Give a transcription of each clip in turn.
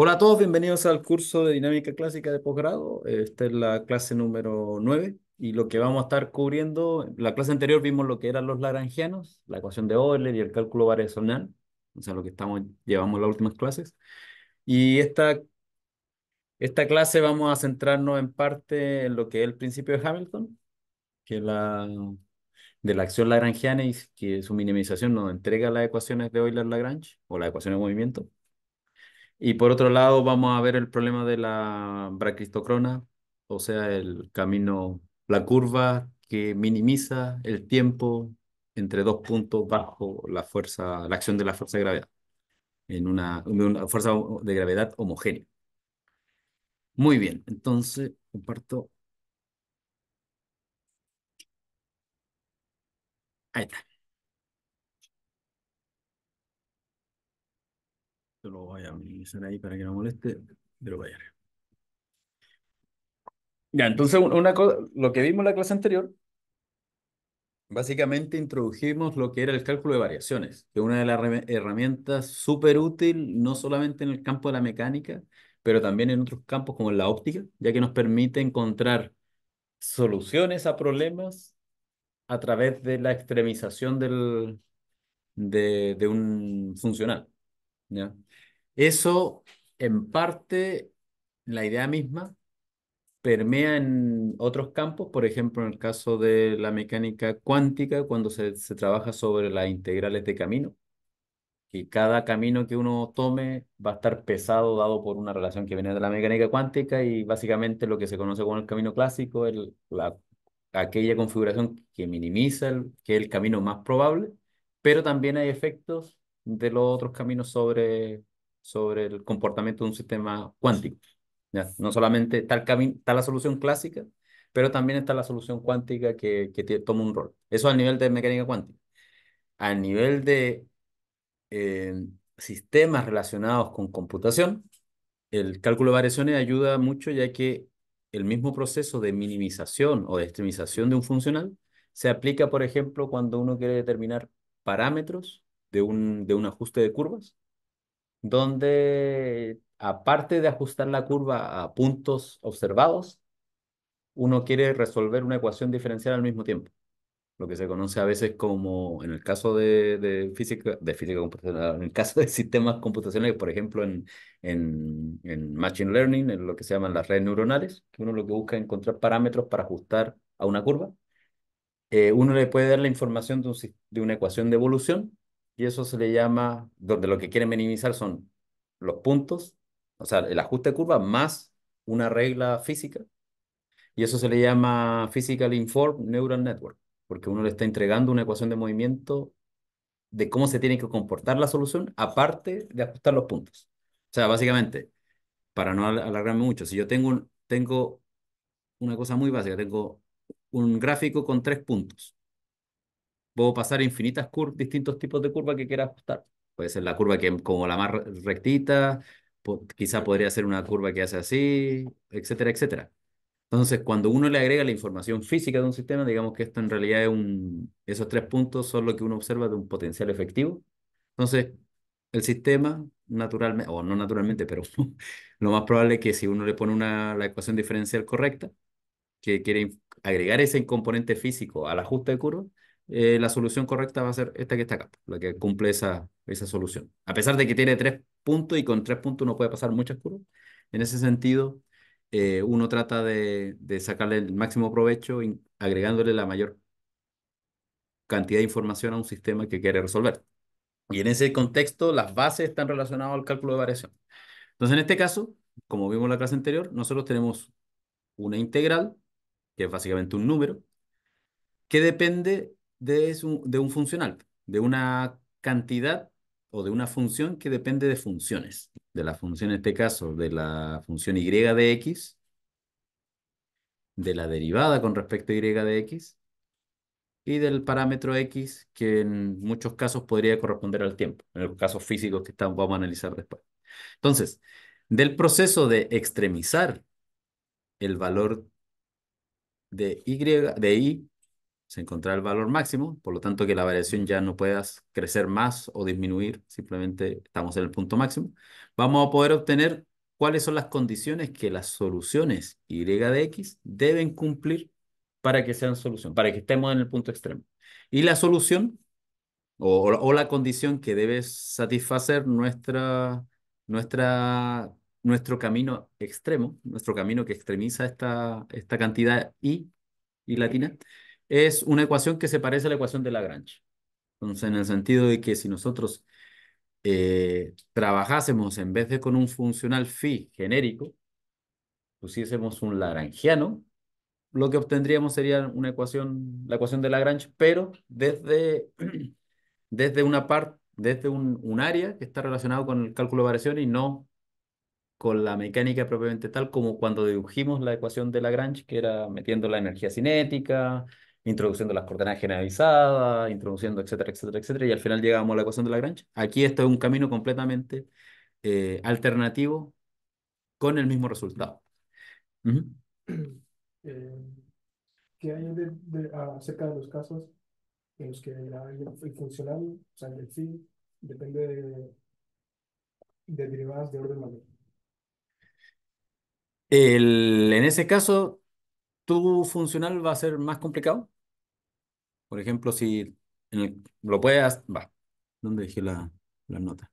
Hola a todos, bienvenidos al curso de Dinámica Clásica de posgrado. Esta es la clase número 9 y lo que vamos a estar cubriendo, en la clase anterior vimos lo que eran los lagrangianos, la ecuación de Euler y el cálculo variacional, o sea, lo que estamos, llevamos las últimas clases. Y esta, esta clase vamos a centrarnos en parte en lo que es el principio de Hamilton, que la, de la acción lagrangiana y que su minimización nos entrega las ecuaciones de Euler-Lagrange o las ecuaciones de movimiento y por otro lado, vamos a ver el problema de la brachistocrona, o sea, el camino, la curva que minimiza el tiempo entre dos puntos bajo la fuerza, la acción de la fuerza de gravedad, en una, una fuerza de gravedad homogénea. Muy bien, entonces comparto. Ahí está. lo voy a minimizar ahí para que no moleste, pero vaya. Ya, entonces una lo que vimos en la clase anterior, básicamente introdujimos lo que era el cálculo de variaciones, que es una de las herramientas súper útil, no solamente en el campo de la mecánica, pero también en otros campos como en la óptica, ya que nos permite encontrar soluciones a problemas a través de la extremización del, de, de un funcional. ¿ya? Eso, en parte, la idea misma permea en otros campos, por ejemplo, en el caso de la mecánica cuántica, cuando se, se trabaja sobre las integrales de camino, que cada camino que uno tome va a estar pesado dado por una relación que viene de la mecánica cuántica y básicamente lo que se conoce como el camino clásico, el, la, aquella configuración que minimiza, el, que es el camino más probable, pero también hay efectos de los otros caminos sobre sobre el comportamiento de un sistema cuántico. No solamente está, la solución clásica, pero también está la solución cuántica que, toma un rol. Eso a nivel de mecánica cuántica. A nivel de eh, sistemas relacionados con computación, el cálculo de variaciones ayuda mucho ya que el mismo proceso de minimización o de extremización de un funcional se aplica, por ejemplo, cuando uno quiere determinar parámetros de un, de un ajuste de curvas donde aparte de ajustar la curva a puntos observados, uno quiere resolver una ecuación diferencial al mismo tiempo. Lo que se conoce a veces como, en el caso de, física, de física computacional, en el caso de sistemas computacionales, por ejemplo, en, en, Machine Learning, en lo que se llaman las redes neuronales, que uno lo que busca es encontrar parámetros para ajustar a una curva. Eh, uno le puede dar la información de una ecuación de evolución y eso se le llama, donde lo que quieren minimizar son los puntos, o sea, el ajuste de curva más una regla física, y eso se le llama Physical Informed Neural Network, porque uno le está entregando una ecuación de movimiento de cómo se tiene que comportar la solución, aparte de ajustar los puntos. O sea, básicamente, para no alargarme mucho, si yo tengo, tengo una cosa muy básica, tengo un gráfico con tres puntos, puedo pasar infinitas curvas, distintos tipos de curvas que quiera ajustar. Puede ser la curva que como la más rectita, quizá podría ser una curva que hace así, etcétera, etcétera. Entonces, cuando uno le agrega la información física de un sistema, digamos que esto en realidad es un, esos tres puntos son lo que uno observa de un potencial efectivo. Entonces, el sistema naturalmente, o no naturalmente, pero lo más probable es que si uno le pone una, la ecuación diferencial correcta, que quiere agregar ese componente físico al ajuste de curva, eh, la solución correcta va a ser esta que está acá, la que cumple esa, esa solución. A pesar de que tiene tres puntos y con tres puntos no puede pasar muchas curvas, en ese sentido eh, uno trata de, sacarle el máximo provecho agregándole la mayor cantidad de información a un sistema que quiere resolver. Y en ese contexto las bases están relacionadas al cálculo de variación. Entonces en este caso, como vimos en la clase anterior, nosotros tenemos una integral, que es básicamente un número, que depende de, un funcional, de una cantidad o de una función que depende de funciones. De la función, en este caso, de la función y de x, de la derivada con respecto a y de x, y del parámetro x, que en muchos casos podría corresponder al tiempo, en los casos físicos que estamos, vamos a analizar después. Entonces, del proceso de extremizar el valor de y, de y se encontrará el valor máximo, por lo tanto que la variación ya no pueda crecer más o disminuir, simplemente estamos en el punto máximo. Vamos a poder obtener cuáles son las condiciones que las soluciones y de x deben cumplir para que sean solución, para que estemos en el punto extremo. Y la solución o, la condición que debe satisfacer nuestra, nuestra, nuestro camino extremo, nuestro camino que extremiza esta, esta cantidad y, y latina, es una ecuación que se parece a la ecuación de Lagrange. Entonces, en el sentido de que si nosotros eh, trabajásemos en vez de con un funcional phi genérico, pusiésemos un lagrangiano, lo que obtendríamos sería una ecuación, la ecuación de Lagrange, pero desde, desde una parte, desde un, un área que está relacionado con el cálculo de variación y no con la mecánica propiamente tal como cuando dedujimos la ecuación de Lagrange, que era metiendo la energía cinética, introduciendo las coordenadas generalizadas, introduciendo, etcétera, etcétera, etcétera, y al final llegamos a la ecuación de Lagrange. Aquí esto es un camino completamente eh, alternativo con el mismo resultado. Eh, ¿Qué hay acerca de los casos en los que el, funcional, o sea, el fin, depende de, derivadas de orden mayor? en ese caso, tu funcional va a ser más complicado por ejemplo, si lo puedes... Va, ¿dónde dejé la, nota?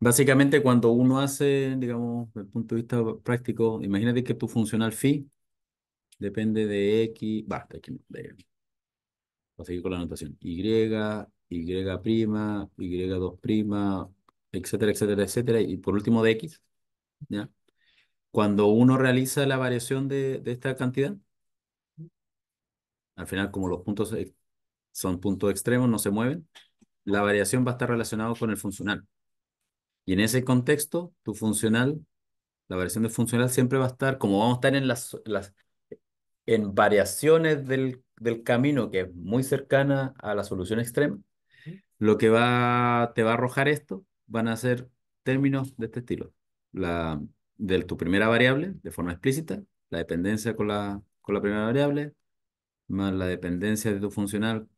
Básicamente cuando uno hace, digamos, desde el punto de vista práctico, imagínate que tu funcional phi depende de x, basta, aquí, de, voy a seguir con la notación y, y prima, y 2 prima, etcétera, etcétera, etcétera, y por último de x, ¿ya? Cuando uno realiza la variación de esta cantidad, al final, como los puntos eh, son puntos extremos, no se mueven, la variación va a estar relacionada con el funcional. Y en ese contexto, tu funcional, la variación del funcional siempre va a estar, como vamos a estar en las, las en variaciones del, camino que es muy cercana a la solución extrema, lo que va, te va a arrojar esto van a ser términos de este estilo. La, de tu primera variable, de forma explícita, la dependencia con la, con la primera variable, más la dependencia de tu funcional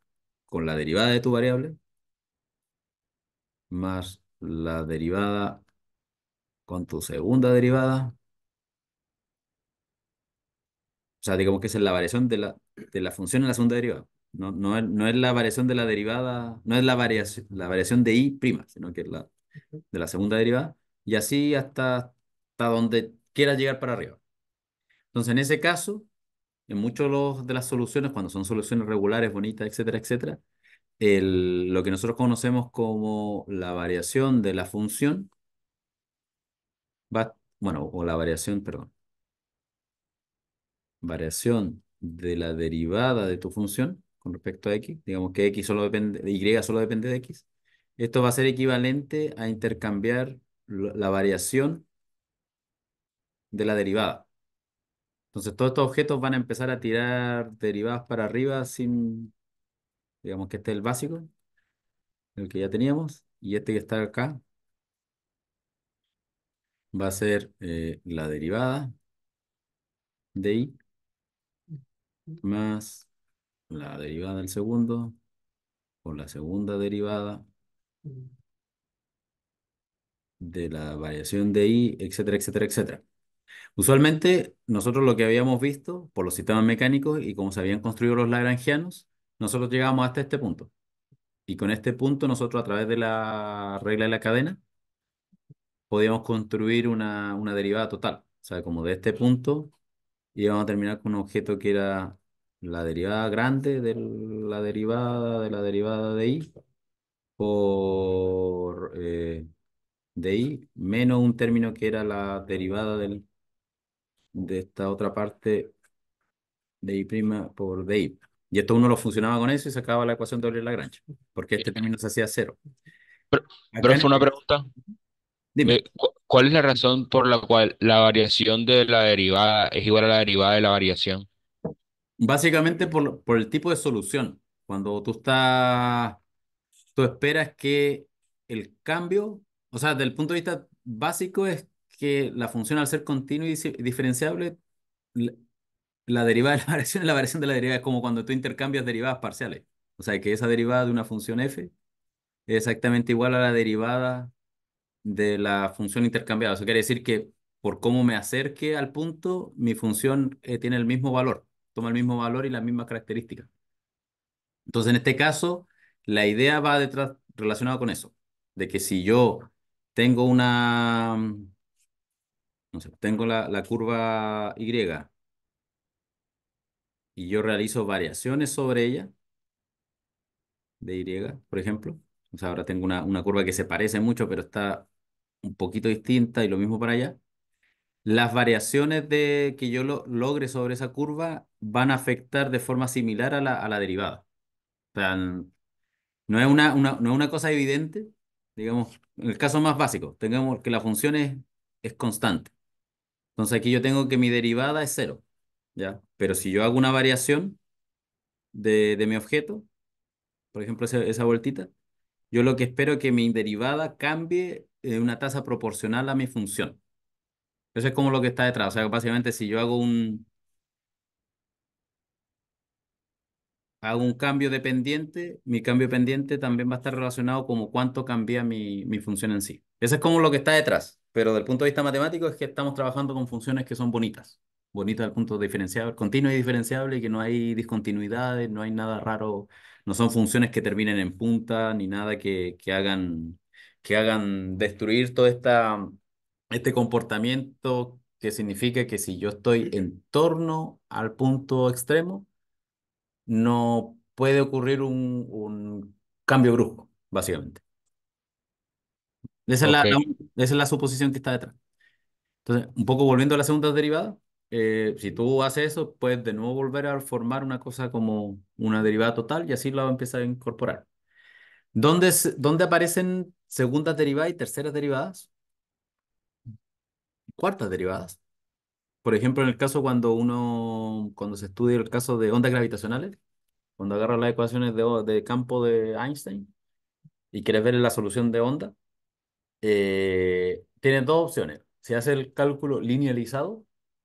con la derivada de tu variable, más la derivada con tu segunda derivada. O sea, digamos que es la variación de la, de la función en la segunda derivada. No, no, es, no es la variación de la derivada, no es la variación, la variación de i prima, sino que es la de la segunda derivada. Y así hasta, hasta donde quieras llegar para arriba. Entonces, en ese caso, en muchas de las soluciones, cuando son soluciones regulares, bonitas, etcétera, etcétera, lo que nosotros conocemos como la variación de la función, va, bueno, o la variación, perdón, variación de la derivada de tu función con respecto a x, digamos que x solo depende, y solo depende de x, esto va a ser equivalente a intercambiar la variación de la derivada. Entonces todos estos objetos van a empezar a tirar derivadas para arriba sin, digamos que este es el básico, el que ya teníamos, y este que está acá va a ser eh, la derivada de i más la derivada del segundo por la segunda derivada de la variación de i, etcétera, etcétera, etcétera. Usualmente nosotros lo que habíamos visto por los sistemas mecánicos y cómo se habían construido los lagrangianos, nosotros llegábamos hasta este punto. Y con este punto nosotros a través de la regla de la cadena podíamos construir una, una derivada total. O sea, como de este punto íbamos a terminar con un objeto que era la derivada grande de la derivada de la derivada de i por eh, de i menos un término que era la derivada del de esta otra parte de I' por di. Y esto uno lo funcionaba con eso y sacaba la ecuación de la lagrange porque este término se hacía cero. Pero, pero una pregunta. Dime. Eh, ¿Cuál es la razón por la cual la variación de la derivada es igual a la derivada de la variación? Básicamente por, por el tipo de solución. Cuando tú estás, tú esperas que el cambio, o sea, desde el punto de vista básico es que la función al ser continua y diferenciable, la derivada de la variación es la variación de la derivada, es como cuando tú intercambias derivadas parciales. O sea, que esa derivada de una función f es exactamente igual a la derivada de la función intercambiada. Eso quiere decir que por cómo me acerque al punto, mi función eh, tiene el mismo valor, toma el mismo valor y las mismas características. Entonces, en este caso, la idea va detrás relacionada con eso, de que si yo tengo una, no tengo la, curva Y y yo realizo variaciones sobre ella, de Y, por ejemplo. O sea, ahora tengo una, una curva que se parece mucho, pero está un poquito distinta y lo mismo para allá. Las variaciones de, que yo logre sobre esa curva van a afectar de forma similar a la, a la derivada. O sea, no es una, una, cosa evidente, digamos, en el caso más básico, tengamos que la función es, es constante. Entonces aquí yo tengo que mi derivada es cero, ¿ya? Pero si yo hago una variación de, mi objeto, por ejemplo, esa, esa, vueltita, yo lo que espero es que mi derivada cambie en eh, una tasa proporcional a mi función. Eso es como lo que está detrás. O sea, básicamente si yo hago un... Hago un cambio de pendiente, mi cambio pendiente también va a estar relacionado como cuánto cambia mi, mi función en sí. Eso es como lo que está detrás pero del punto de vista matemático es que estamos trabajando con funciones que son bonitas, bonitas al punto diferenciable, continuo y diferenciable, que no hay discontinuidades, no hay nada raro, no son funciones que terminen en punta, ni nada que, hagan, que hagan destruir todo esta, este comportamiento que significa que si yo estoy en torno al punto extremo, no puede ocurrir un, un cambio brusco, básicamente. Esa, es la, suposición que está detrás. Entonces, un poco volviendo a la segunda derivada, eh, si tú haces eso, puedes de nuevo volver a formar una cosa como una derivada total y así la vas a incorporar. ¿Dónde, dónde aparecen segunda derivada y terceras derivadas? Cuartas derivadas. Por ejemplo, en el caso cuando uno, cuando se estudia el caso de ondas gravitacionales, cuando agarras las ecuaciones de, de campo de Einstein y quieres ver la solución de onda, eh, tiene dos opciones. Si haces el cálculo linealizado,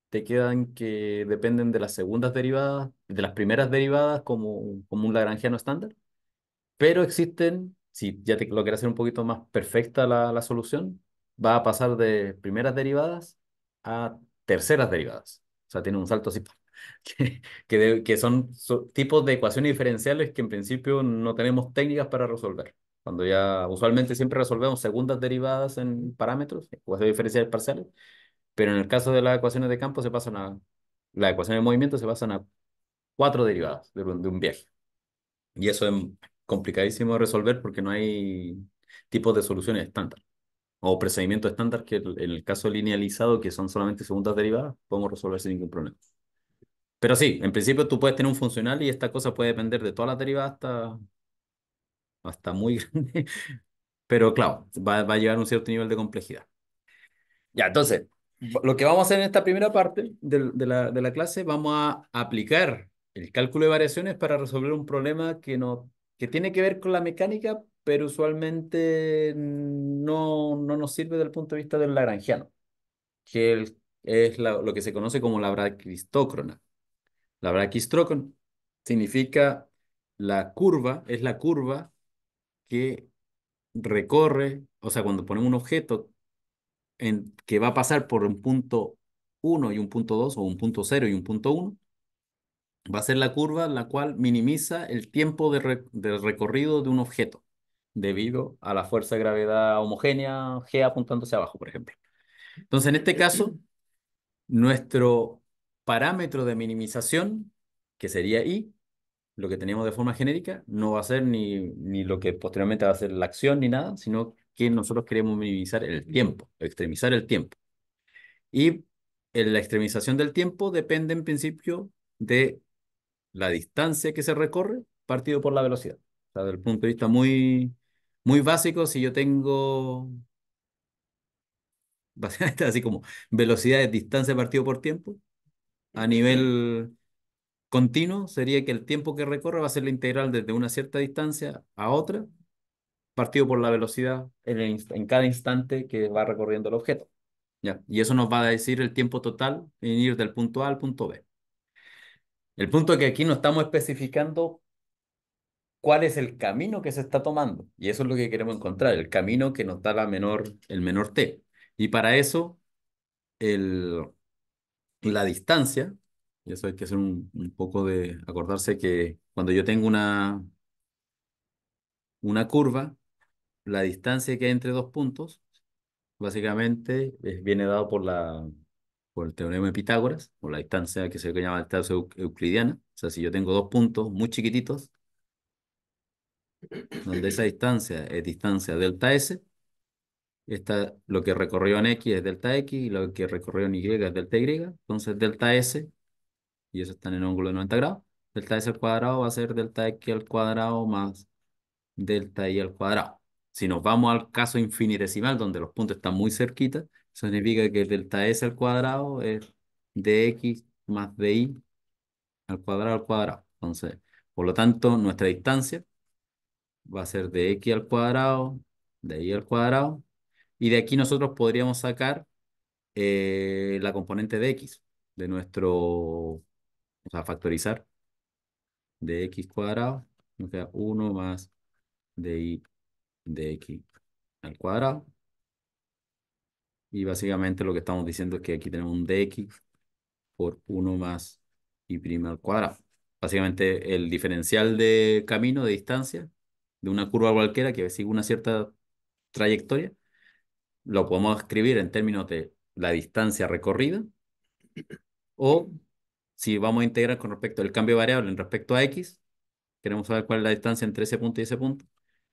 te quedan que dependen de las segundas derivadas, de las primeras derivadas como, como un lagrangiano estándar, pero existen, si ya te, lo quieres hacer un poquito más perfecta la, solución, va a pasar de primeras derivadas a terceras derivadas. O sea, tiene un salto así que, que, son, tipos de ecuaciones diferenciales que en principio no tenemos técnicas para resolver. Cuando ya usualmente siempre resolvemos segundas derivadas en parámetros, ecuaciones diferenciales parciales, pero en el caso de las ecuaciones de campo se pasan a, las ecuaciones de movimiento se pasan a cuatro derivadas de un, de un viaje. Y eso es complicadísimo de resolver porque no hay tipos de soluciones estándar o procedimientos estándar que en el caso linealizado, que son solamente segundas derivadas, podemos resolver sin ningún problema. Pero sí, en principio tú puedes tener un funcional y esta cosa puede depender de todas las derivadas hasta hasta muy grande, pero claro, va, va a llevar un cierto nivel de complejidad. Ya, entonces, lo que vamos a hacer en esta primera parte de, la, de la clase, vamos a aplicar el cálculo de variaciones para resolver un problema que, no, que tiene que ver con la mecánica, pero usualmente no, no nos sirve desde el punto de vista del lagrangiano, que es lo que se conoce como la braquistócrona. La braquistócrona significa la curva, es la curva que recorre, o sea, cuando ponemos un objeto en, que va a pasar por un punto 1 y un punto 2 o un punto 0 y un punto 1, va a ser la curva la cual minimiza el tiempo de, recorrido de un objeto debido a la fuerza de gravedad homogénea G apuntándose abajo, por ejemplo. Entonces, en este caso, nuestro parámetro de minimización, que sería I, lo que teníamos de forma genérica no va a ser ni, ni lo que posteriormente va a ser la acción ni nada, sino que nosotros queremos minimizar el tiempo, extremizar el tiempo. Y la extremización del tiempo depende en principio de la distancia que se recorre partido por la velocidad. O sea, desde el punto de vista muy, muy básico, si yo tengo básicamente así como velocidad es distancia partido por tiempo, a nivel Continuo sería que el tiempo que recorre va a ser la integral desde una cierta distancia a otra, partido por la velocidad en, cada instante que va recorriendo el objeto. ¿Ya? Y eso nos va a decir el tiempo total en ir del punto A al punto B. El punto es que aquí no estamos especificando cuál es el camino que se está tomando. Y eso es lo que queremos encontrar, el camino que nos da menor, el menor t. Y para eso, el, la distancia y eso hay que hacer un, un poco de acordarse que cuando yo tengo una, una curva, la distancia que hay entre dos puntos, básicamente eh, viene dado por, la, por el teorema de Pitágoras, o la distancia que se llama distancia euclidiana. O sea, si yo tengo dos puntos muy chiquititos, donde esa distancia es distancia delta S, esta, lo que recorrió en X es delta X y lo que recorrió en Y es delta Y, entonces delta S y eso está en el ángulo de 90 grados. Delta S al cuadrado va a ser delta X al cuadrado más delta Y al cuadrado. Si nos vamos al caso infinitesimal, donde los puntos están muy cerquitas eso significa que delta S al cuadrado es dx más dy al cuadrado al cuadrado. Entonces, por lo tanto, nuestra distancia va a ser de x al cuadrado, de y al cuadrado, y de aquí nosotros podríamos sacar eh, la componente de x de nuestro a factorizar de x cuadrado, nos queda 1 más di de x al cuadrado. Y básicamente lo que estamos diciendo es que aquí tenemos un dx por 1 más y' al cuadrado. Básicamente el diferencial de camino, de distancia, de una curva cualquiera que sigue una cierta trayectoria, lo podemos escribir en términos de la distancia recorrida o si vamos a integrar con respecto al cambio variable en respecto a x, queremos saber cuál es la distancia entre ese punto y ese punto,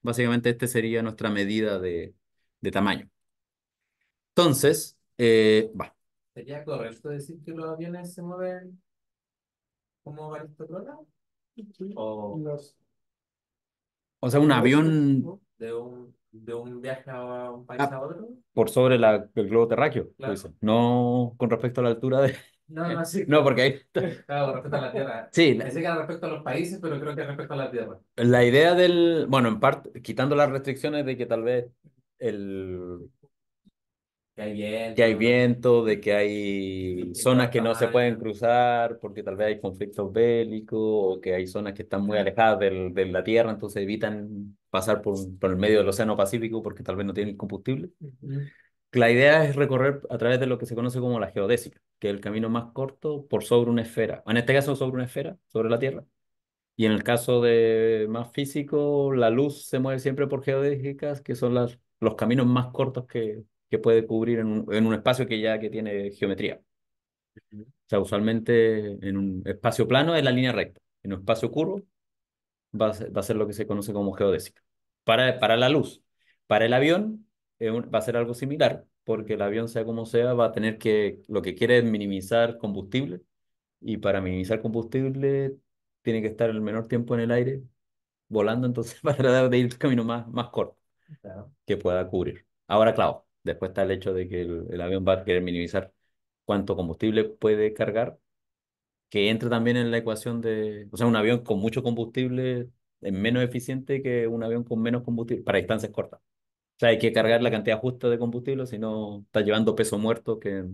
básicamente esta sería nuestra medida de, de tamaño. Entonces, eh, va. ¿Sería correcto decir que los aviones se mueven como balistocrona? O... o sea, un avión... De un, de un viaje a un país ah. a otro. Por sobre la, el globo terráqueo. No con respecto a la altura de... No, no, sí. No, porque ahí. Claro, respecto a la tierra. Sí. que respecto a los países, pero creo que respecto a la tierra. La idea del. Bueno, en parte, quitando las restricciones de que tal vez el. Que hay viento. de que hay zonas que no se pueden cruzar porque tal vez hay conflictos bélicos o que hay zonas que están muy alejadas del, de la tierra, entonces evitan pasar por, por el medio del Océano Pacífico porque tal vez no tienen combustible. La idea es recorrer a través de lo que se conoce como la geodésica, que es el camino más corto por sobre una esfera. En este caso, sobre una esfera, sobre la Tierra. Y en el caso de más físico, la luz se mueve siempre por geodésicas, que son los caminos más cortos que, puede cubrir en un, espacio que ya que tiene geometría. O sea, usualmente en un espacio plano es la línea recta. En un espacio curvo va a ser, lo que se conoce como geodésica. Para, para la luz. Para el avión, va a ser algo similar, porque el avión, sea como sea, va a tener que, lo que quiere es minimizar combustible, y para minimizar combustible tiene que estar el menor tiempo en el aire volando, entonces para tratar de ir el camino más, más corto que pueda cubrir. Ahora, claro, después está el hecho de que el, el avión va a querer minimizar cuánto combustible puede cargar, que entra también en la ecuación de, o sea, un avión con mucho combustible es menos eficiente que un avión con menos combustible para distancias cortas sea, hay que cargar la cantidad justa de combustible, si no estás llevando peso muerto. Que...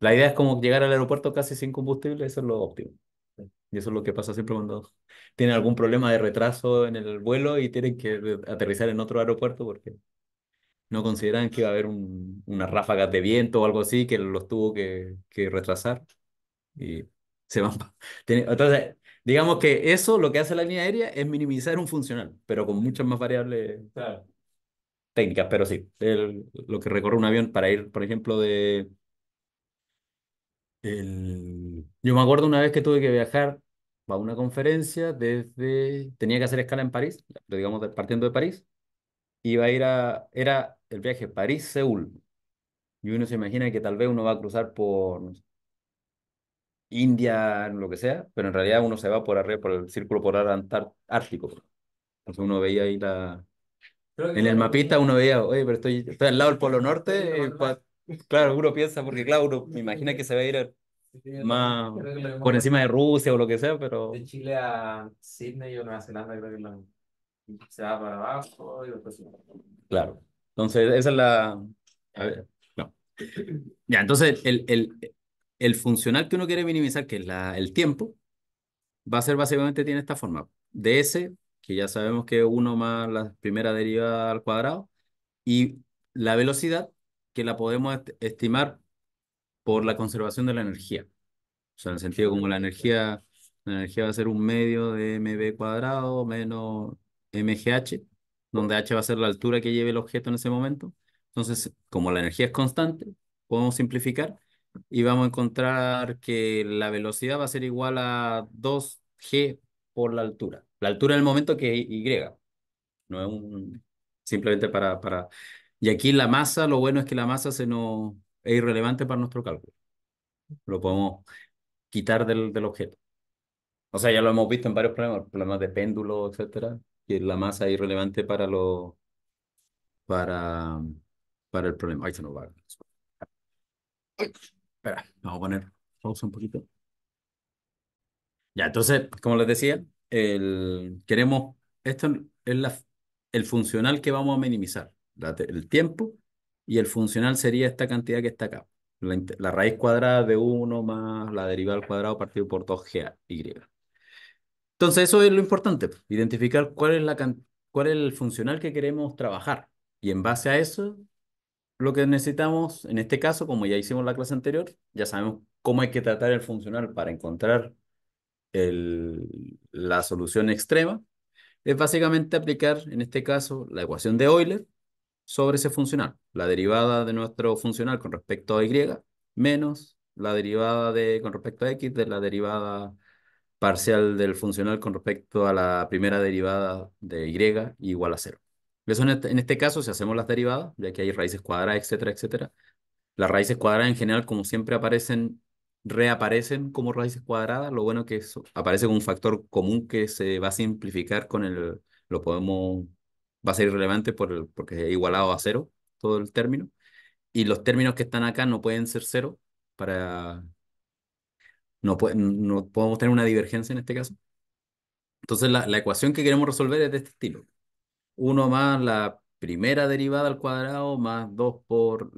La idea es como llegar al aeropuerto casi sin combustible, eso es lo óptimo. Y eso es lo que pasa siempre cuando tienen algún problema de retraso en el vuelo y tienen que aterrizar en otro aeropuerto porque no consideran que va a haber un, unas ráfagas de viento o algo así que los tuvo que, retrasar. Y se van. Entonces, digamos que eso lo que hace la línea aérea es minimizar un funcional, pero con muchas más variables. Claro técnicas, pero sí, lo que recorre un avión para ir, por ejemplo, de... El... Yo me acuerdo una vez que tuve que viajar a una conferencia desde... Tenía que hacer escala en París, digamos, partiendo de París. Iba a ir a... Era el viaje París-Seúl. Y uno se imagina que tal vez uno va a cruzar por India, lo que sea, pero en realidad uno se va por arriba, por el círculo polar ártico, Entonces uno veía ahí la, en el mapita uno veía, oye, pero estoy, al lado del Polo Norte. Eh, claro, uno piensa, porque claro, uno me imagina que se va a ir más por encima de Rusia o lo que sea, pero. De Chile a Sydney o Nueva Zelanda, creo que se va para abajo y después. Claro. Entonces, esa es la. A ver, no. Ya, entonces, el, el, el funcional que uno quiere minimizar, que es la, el tiempo, va a ser básicamente, tiene esta forma. DS que ya sabemos que es 1 más la primera derivada al cuadrado, y la velocidad, que la podemos estimar por la conservación de la energía. O sea, en el sentido como la energía, la energía va a ser un medio de mb cuadrado menos mgh, donde h va a ser la altura que lleve el objeto en ese momento. Entonces, como la energía es constante, podemos simplificar y vamos a encontrar que la velocidad va a ser igual a 2g por la altura la altura del momento que es Y. No es un, simplemente para, para... Y aquí la masa, lo bueno es que la masa se nos, es irrelevante para nuestro cálculo. Lo podemos quitar del, del objeto. O sea, ya lo hemos visto en varios problemas, problemas de péndulo, etcétera, y la masa es irrelevante para lo para, para el problema. Ahí se nos va. Espera, vamos a poner pausa un poquito. Ya, entonces, como les decía, el, queremos, esto es la, el funcional que vamos a minimizar, el tiempo, y el funcional sería esta cantidad que está acá, la, raíz cuadrada de 1 más la derivada al cuadrado partido por 2 y Entonces eso es lo importante, identificar cuál es, la, cuál es el funcional que queremos trabajar. Y en base a eso, lo que necesitamos, en este caso, como ya hicimos la clase anterior, ya sabemos cómo hay que tratar el funcional para encontrar la solución extrema es básicamente aplicar, en este caso, la ecuación de Euler sobre ese funcional, la derivada de nuestro funcional con respecto a y menos la derivada de con respecto a x de la derivada parcial del funcional con respecto a la primera derivada de y igual a cero. Eso en este, en este caso, si hacemos las derivadas, ya que hay raíces cuadradas, etcétera, etcétera, las raíces cuadradas en general, como siempre aparecen reaparecen como raíces cuadradas. Lo bueno que eso aparece como un factor común que se va a simplificar con el, lo podemos, va a ser irrelevante por el, porque es igualado a cero todo el término. Y los términos que están acá no pueden ser cero para, no, no podemos tener una divergencia en este caso. Entonces la, la ecuación que queremos resolver es de este estilo. 1 más la primera derivada al cuadrado más 2 por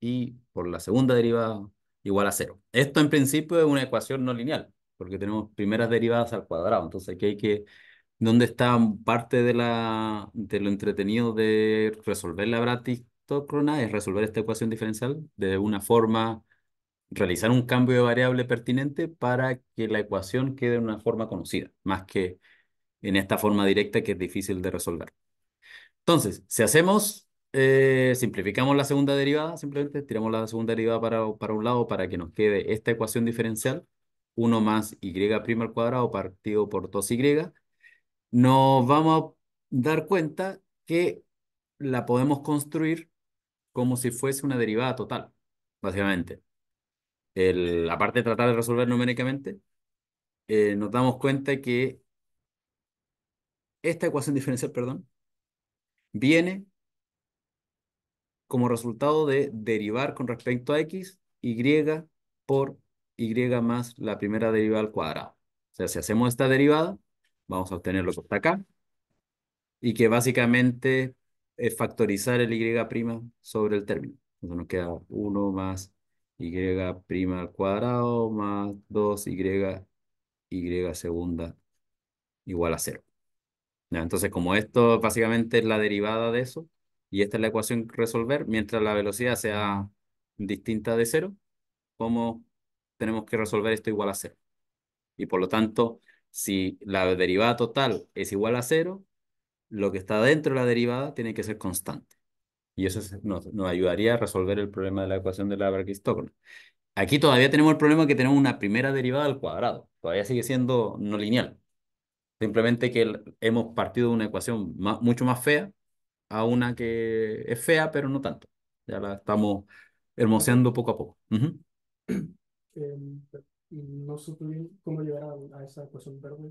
y por la segunda derivada igual a cero. Esto en principio es una ecuación no lineal, porque tenemos primeras derivadas al cuadrado. Entonces aquí hay que, ¿dónde está parte de, la, de lo entretenido de resolver la bratistocrona Es resolver esta ecuación diferencial de una forma, realizar un cambio de variable pertinente para que la ecuación quede de una forma conocida, más que en esta forma directa que es difícil de resolver. Entonces, si hacemos eh, simplificamos la segunda derivada, simplemente tiramos la segunda derivada para, para un lado para que nos quede esta ecuación diferencial, 1 más y' al cuadrado partido por 2y. Nos vamos a dar cuenta que la podemos construir como si fuese una derivada total, básicamente. El, aparte de tratar de resolver numéricamente, eh, nos damos cuenta que esta ecuación diferencial, perdón, viene como resultado de derivar con respecto a x, y por y más la primera derivada al cuadrado. O sea, si hacemos esta derivada, vamos a obtener lo que está acá, y que básicamente es factorizar el y' sobre el término. Entonces nos queda 1 más y' al cuadrado más 2y y segunda igual a 0. Entonces, como esto básicamente es la derivada de eso, y esta es la ecuación que resolver. Mientras la velocidad sea distinta de cero, ¿cómo tenemos que resolver esto igual a cero? Y por lo tanto, si la derivada total es igual a cero, lo que está dentro de la derivada tiene que ser constante. Y eso nos, ayudaría a resolver el problema de la ecuación de la brachistócrona Aquí todavía tenemos el problema que tenemos una primera derivada al cuadrado. Todavía sigue siendo no lineal. Simplemente que hemos partido de una ecuación mucho más fea a una que es fea, pero no tanto. Ya la estamos hermoseando poco a poco. Em, no cómo llegar a, esa ecuación verde.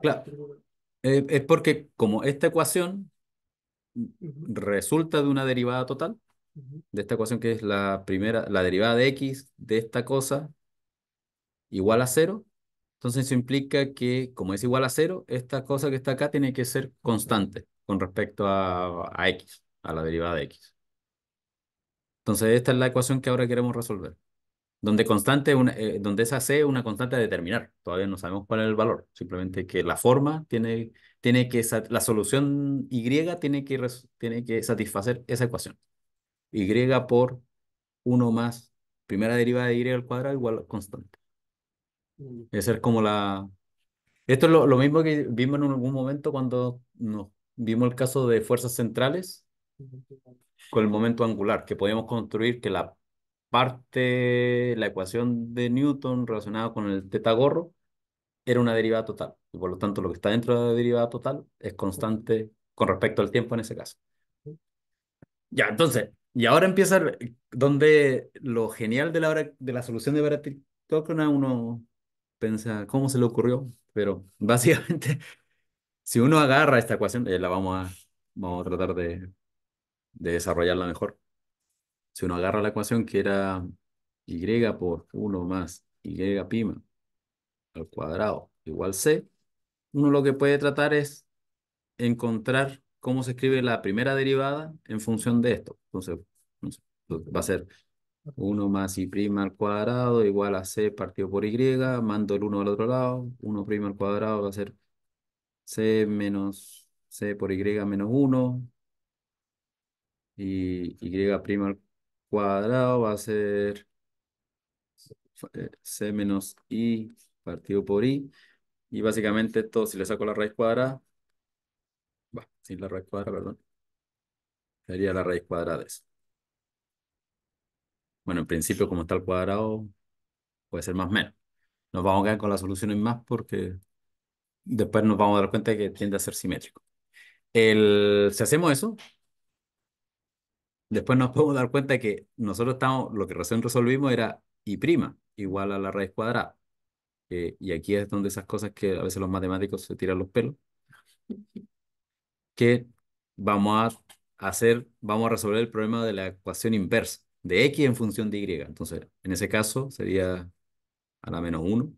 Claro. Eh, es porque como esta ecuación resulta de una derivada total, de esta ecuación que es la primera, la derivada de x de esta cosa igual a cero, entonces eso implica que como es igual a cero, esta cosa que está acá tiene que ser constante con respecto a, x, a la derivada de x. Entonces esta es la ecuación que ahora queremos resolver. Donde, constante una, eh, donde esa c es una constante a determinar. Todavía no sabemos cuál es el valor. Simplemente que la forma tiene, tiene que... La solución y tiene que, tiene que satisfacer esa ecuación. y por 1 más primera derivada de y al cuadrado igual a constante. Mm. es es como la... Esto es lo, lo mismo que vimos en algún momento cuando nos Vimos el caso de fuerzas centrales con el momento angular, que podíamos construir que la parte, la ecuación de Newton relacionada con el teta gorro era una derivada total. Y por lo tanto, lo que está dentro de la derivada total es constante con respecto al tiempo en ese caso. Ya, entonces, y ahora empieza donde lo genial de la, hora, de la solución de que uno piensa, ¿cómo se le ocurrió? Pero básicamente si uno agarra esta ecuación, eh, la vamos a, vamos a tratar de, desarrollarla mejor. Si uno agarra la ecuación que era y por 1 más y al cuadrado igual c, uno lo que puede tratar es encontrar cómo se escribe la primera derivada en función de esto. Entonces, va a ser 1 más y prima al cuadrado igual a c partido por y, mando el 1 al otro lado, 1 prima al cuadrado va a ser C menos C por Y menos 1 y Y al cuadrado va a ser eh, C menos I partido por I. Y básicamente esto, si le saco la raíz cuadrada, va, sin la raíz cuadrada, perdón, sería la raíz cuadrada de eso. Bueno, en principio, como está el cuadrado, puede ser más o menos. Nos vamos a quedar con las soluciones más porque después nos vamos a dar cuenta que tiende a ser simétrico. El, si hacemos eso, después nos podemos dar cuenta que nosotros estamos, lo que recién resolvimos era y' igual a la raíz cuadrada. y aquí es donde esas cosas que a veces los matemáticos se tiran los pelos, que vamos a hacer, vamos a resolver el problema de la ecuación inversa, de x en función de y. Entonces, en ese caso sería a la menos 1,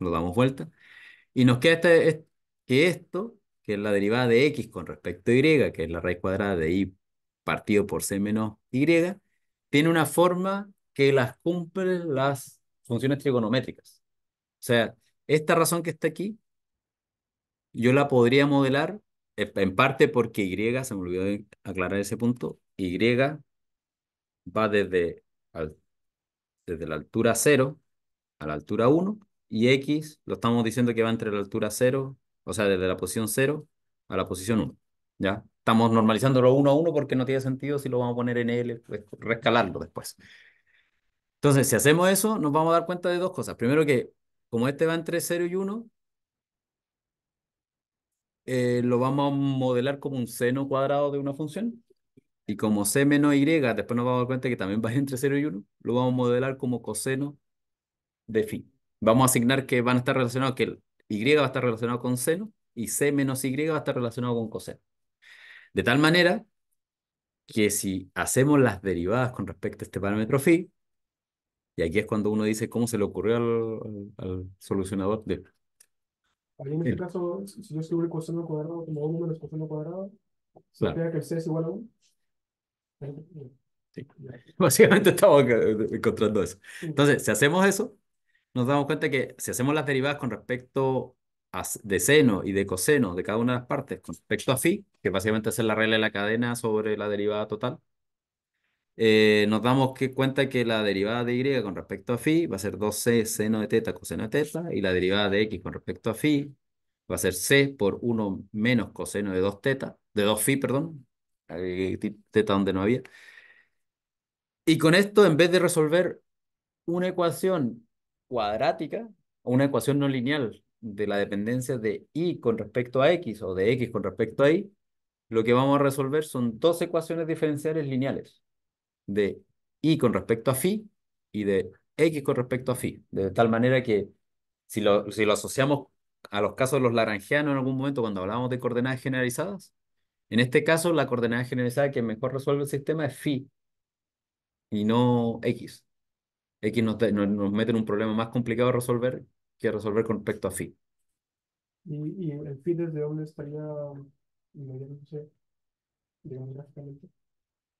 lo damos vuelta, y nos queda que esto, que es la derivada de x con respecto a y, que es la raíz cuadrada de y partido por c menos y, tiene una forma que las cumple las funciones trigonométricas. O sea, esta razón que está aquí, yo la podría modelar eh, en parte porque y, se me olvidó aclarar ese punto, y va desde, desde la altura 0 a la altura 1 y X lo estamos diciendo que va entre la altura 0, o sea, desde la posición 0 a la posición 1. ¿ya? Estamos normalizándolo 1 a 1 porque no tiene sentido si lo vamos a poner en L, pues, rescalarlo después. Entonces, si hacemos eso, nos vamos a dar cuenta de dos cosas. Primero que, como este va entre 0 y 1, eh, lo vamos a modelar como un seno cuadrado de una función. Y como c menos y, después nos vamos a dar cuenta que también va entre 0 y 1, lo vamos a modelar como coseno de phi vamos a asignar que van a estar relacionados, que el y va a estar relacionado con seno y c menos y va a estar relacionado con coseno. De tal manera que si hacemos las derivadas con respecto a este parámetro phi, y aquí es cuando uno dice cómo se le ocurrió al, solucionador de... Ahí en este caso, si yo escribo el coseno cuadrado como 1 menos coseno cuadrado, ¿se que el c es igual a 1? Sí. Básicamente estamos encontrando eso. Entonces, si hacemos eso, nos damos cuenta que si hacemos las derivadas con respecto a, de seno y de coseno de cada una de las partes, con respecto a phi, que básicamente es la regla de la cadena sobre la derivada total, eh, nos damos cuenta que la derivada de y con respecto a phi va a ser 2c seno de teta coseno de teta, y la derivada de x con respecto a phi va a ser c por 1 menos coseno de 2 teta, de 2 phi, perdón, teta donde no había. Y con esto, en vez de resolver una ecuación cuadrática o una ecuación no lineal de la dependencia de y con respecto a x o de x con respecto a y, lo que vamos a resolver son dos ecuaciones diferenciales lineales de y con respecto a phi y de x con respecto a phi, de tal manera que si lo, si lo asociamos a los casos de los laranjianos en algún momento cuando hablábamos de coordenadas generalizadas, en este caso la coordenada generalizada que mejor resuelve el sistema es phi y no x. X nos, mete en un problema más complicado de resolver que resolver con respecto a phi. ¿Y, el phi desde dónde estaría, digamos, gráficamente?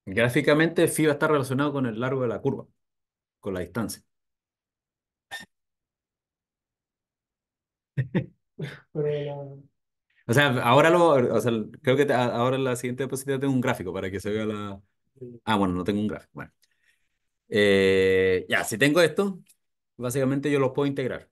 Gráficamente, phi va a estar relacionado con el largo de la curva, con la distancia. O sea, ahora lo, o sea, creo que ahora en la siguiente diapositiva tengo un gráfico para que se vea la... Ah, bueno, no tengo un gráfico. Bueno. Eh, ya, si tengo esto, básicamente yo lo puedo integrar.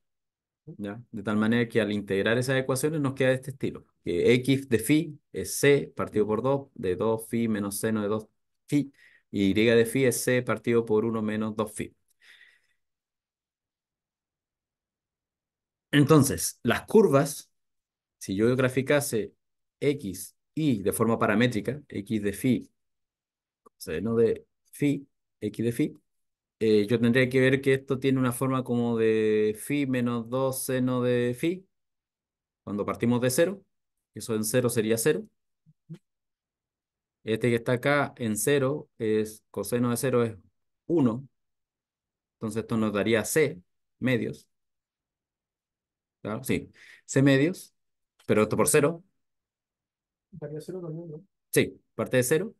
¿ya? De tal manera que al integrar esas ecuaciones nos queda este estilo. Que x de phi es c partido por 2, de 2 phi menos seno de 2 phi, y y de phi es c partido por 1 menos 2 phi. Entonces, las curvas, si yo graficase x, y de forma paramétrica, x de phi, seno de phi, X de phi, eh, yo tendría que ver que esto tiene una forma como de phi menos 2 seno de phi, cuando partimos de 0, eso en 0 sería 0. Este que está acá en 0 es coseno de 0 es 1. Entonces esto nos daría C medios. Claro, sí, C medios, pero esto por 0. Daría 0 también, ¿no? Sí, parte de 0.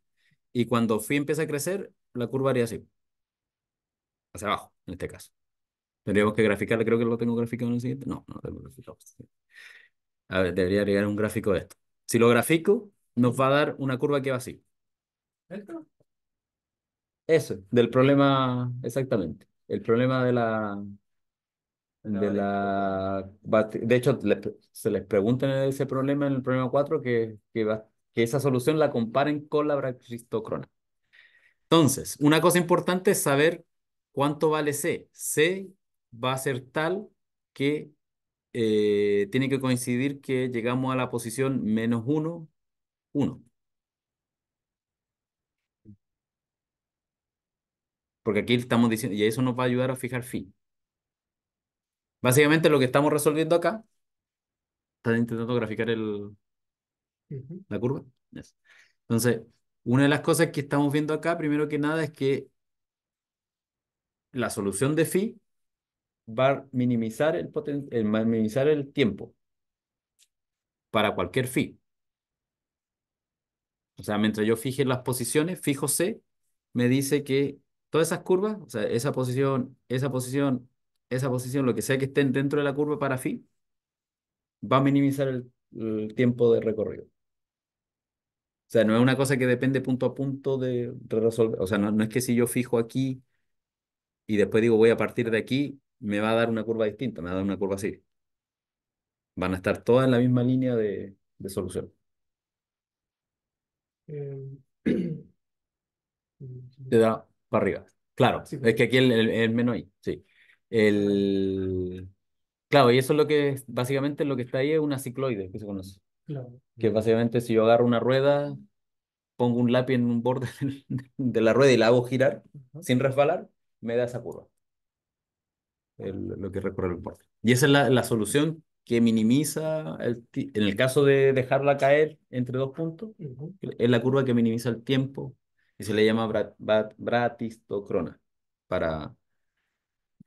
Y cuando phi empieza a crecer, la curva haría así. Hacia abajo, en este caso. Tendríamos que graficarla, creo que lo tengo graficado en el siguiente. No, no lo tengo graficado. A ver, debería agregar un gráfico de esto. Si lo grafico, nos va a dar una curva que va así. ¿Esto? Eso, del problema, exactamente. El problema de la... De la... De hecho, se les pregunta ese problema en el problema 4 que, que, que esa solución la comparen con la bracistocrona. Entonces, una cosa importante es saber cuánto vale C. C va a ser tal que eh, tiene que coincidir que llegamos a la posición menos 1, 1. Porque aquí estamos diciendo, y eso nos va a ayudar a fijar phi. Básicamente lo que estamos resolviendo acá, ¿Están intentando graficar el, la curva? Entonces, una de las cosas que estamos viendo acá, primero que nada, es que la solución de phi va a minimizar el, eh, minimizar el tiempo para cualquier phi. O sea, mientras yo fije las posiciones, fijo C, me dice que todas esas curvas, o sea, esa posición, esa posición, esa posición, lo que sea que estén dentro de la curva para phi, va a minimizar el tiempo de recorrido. O sea, no es una cosa que depende punto a punto de resolver. O sea, no, es que si yo fijo aquí y después digo voy a partir de aquí, me va a dar una curva distinta, me va a dar una curva así. Van a estar todas en la misma línea de, solución. Em, Te da para arriba. Claro, es pues. que aquí el, el, menos I, sí. El... Claro, y eso es lo que básicamente lo que está ahí es una cicloide que se conoce. Que básicamente si yo agarro una rueda, pongo un lápiz en un borde de la rueda y la hago girar sin resbalar, me da esa curva. lo que recorre el borde. Y esa es la, la solución que minimiza, el en el caso de dejarla caer entre dos puntos, es la curva que minimiza el tiempo y se le llama bratistocrona, para,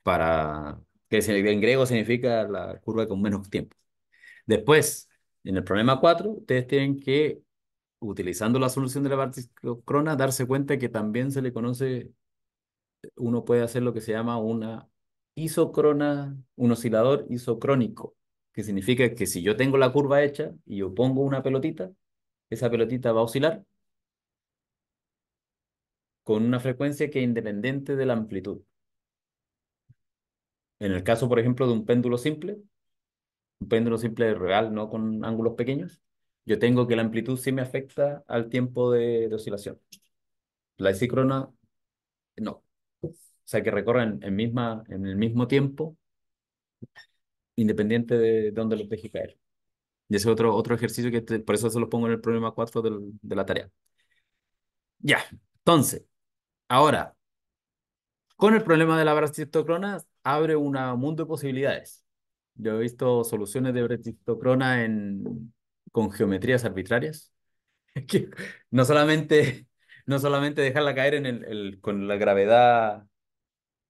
para que en griego significa la curva con menos tiempo. Después, en el problema 4, ustedes tienen que, utilizando la solución de la particrona, darse cuenta que también se le conoce, uno puede hacer lo que se llama una isocrona, un oscilador isocrónico, que significa que si yo tengo la curva hecha y yo pongo una pelotita, esa pelotita va a oscilar con una frecuencia que es independiente de la amplitud. En el caso, por ejemplo, de un péndulo simple, un péndulo simple real, no con ángulos pequeños, yo tengo que la amplitud sí me afecta al tiempo de, oscilación. La isícrona, no. O sea, que recorren en, misma, en el mismo tiempo, independiente de dónde lo deje caer. Y ese es otro, otro ejercicio que por eso se lo pongo en el problema 4 de la tarea. Ya, entonces, ahora, con el problema de la bracitocrona, abre un mundo de posibilidades. Yo he visto soluciones de Brechistocrona en, con geometrías arbitrarias. que no solamente, no solamente dejarla caer en el, con la gravedad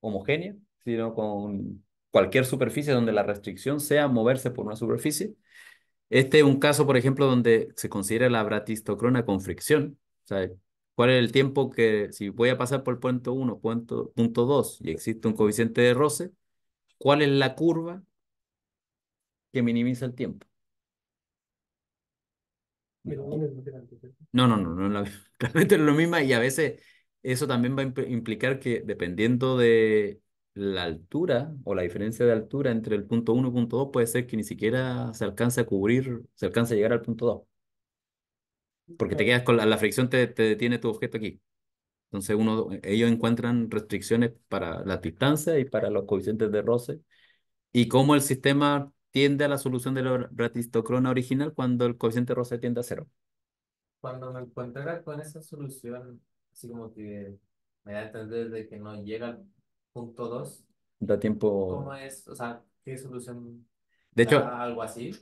homogénea, sino con cualquier superficie donde la restricción sea moverse por una superficie. Este es un caso, por ejemplo, donde se considera la bratistocrona con fricción. O sea, ¿cuál es el tiempo que, si voy a pasar por el punto 1, punto, punto 2 y existe un coeficiente de roce, cuál es la curva que minimiza el tiempo. No, no, no, no, no es lo mismo y a veces eso también va a implicar que dependiendo de la altura o la diferencia de altura entre el punto 1 y punto 2 puede ser que ni siquiera se alcance a cubrir, se alcance a llegar al punto 2. Porque te quedas con la, fricción, te, detiene tu objeto aquí. Entonces uno, ellos encuentran restricciones para la distancia y para los coeficientes de roce y cómo el sistema tiende a la solución de la ratistocrona original cuando el coeficiente rosa tiende a cero. Cuando me encontrara con esa solución, así como que me da a entender de que no llega al punto 2. Da tiempo. ¿Cómo es? O sea, ¿qué solución? De hecho. algo así?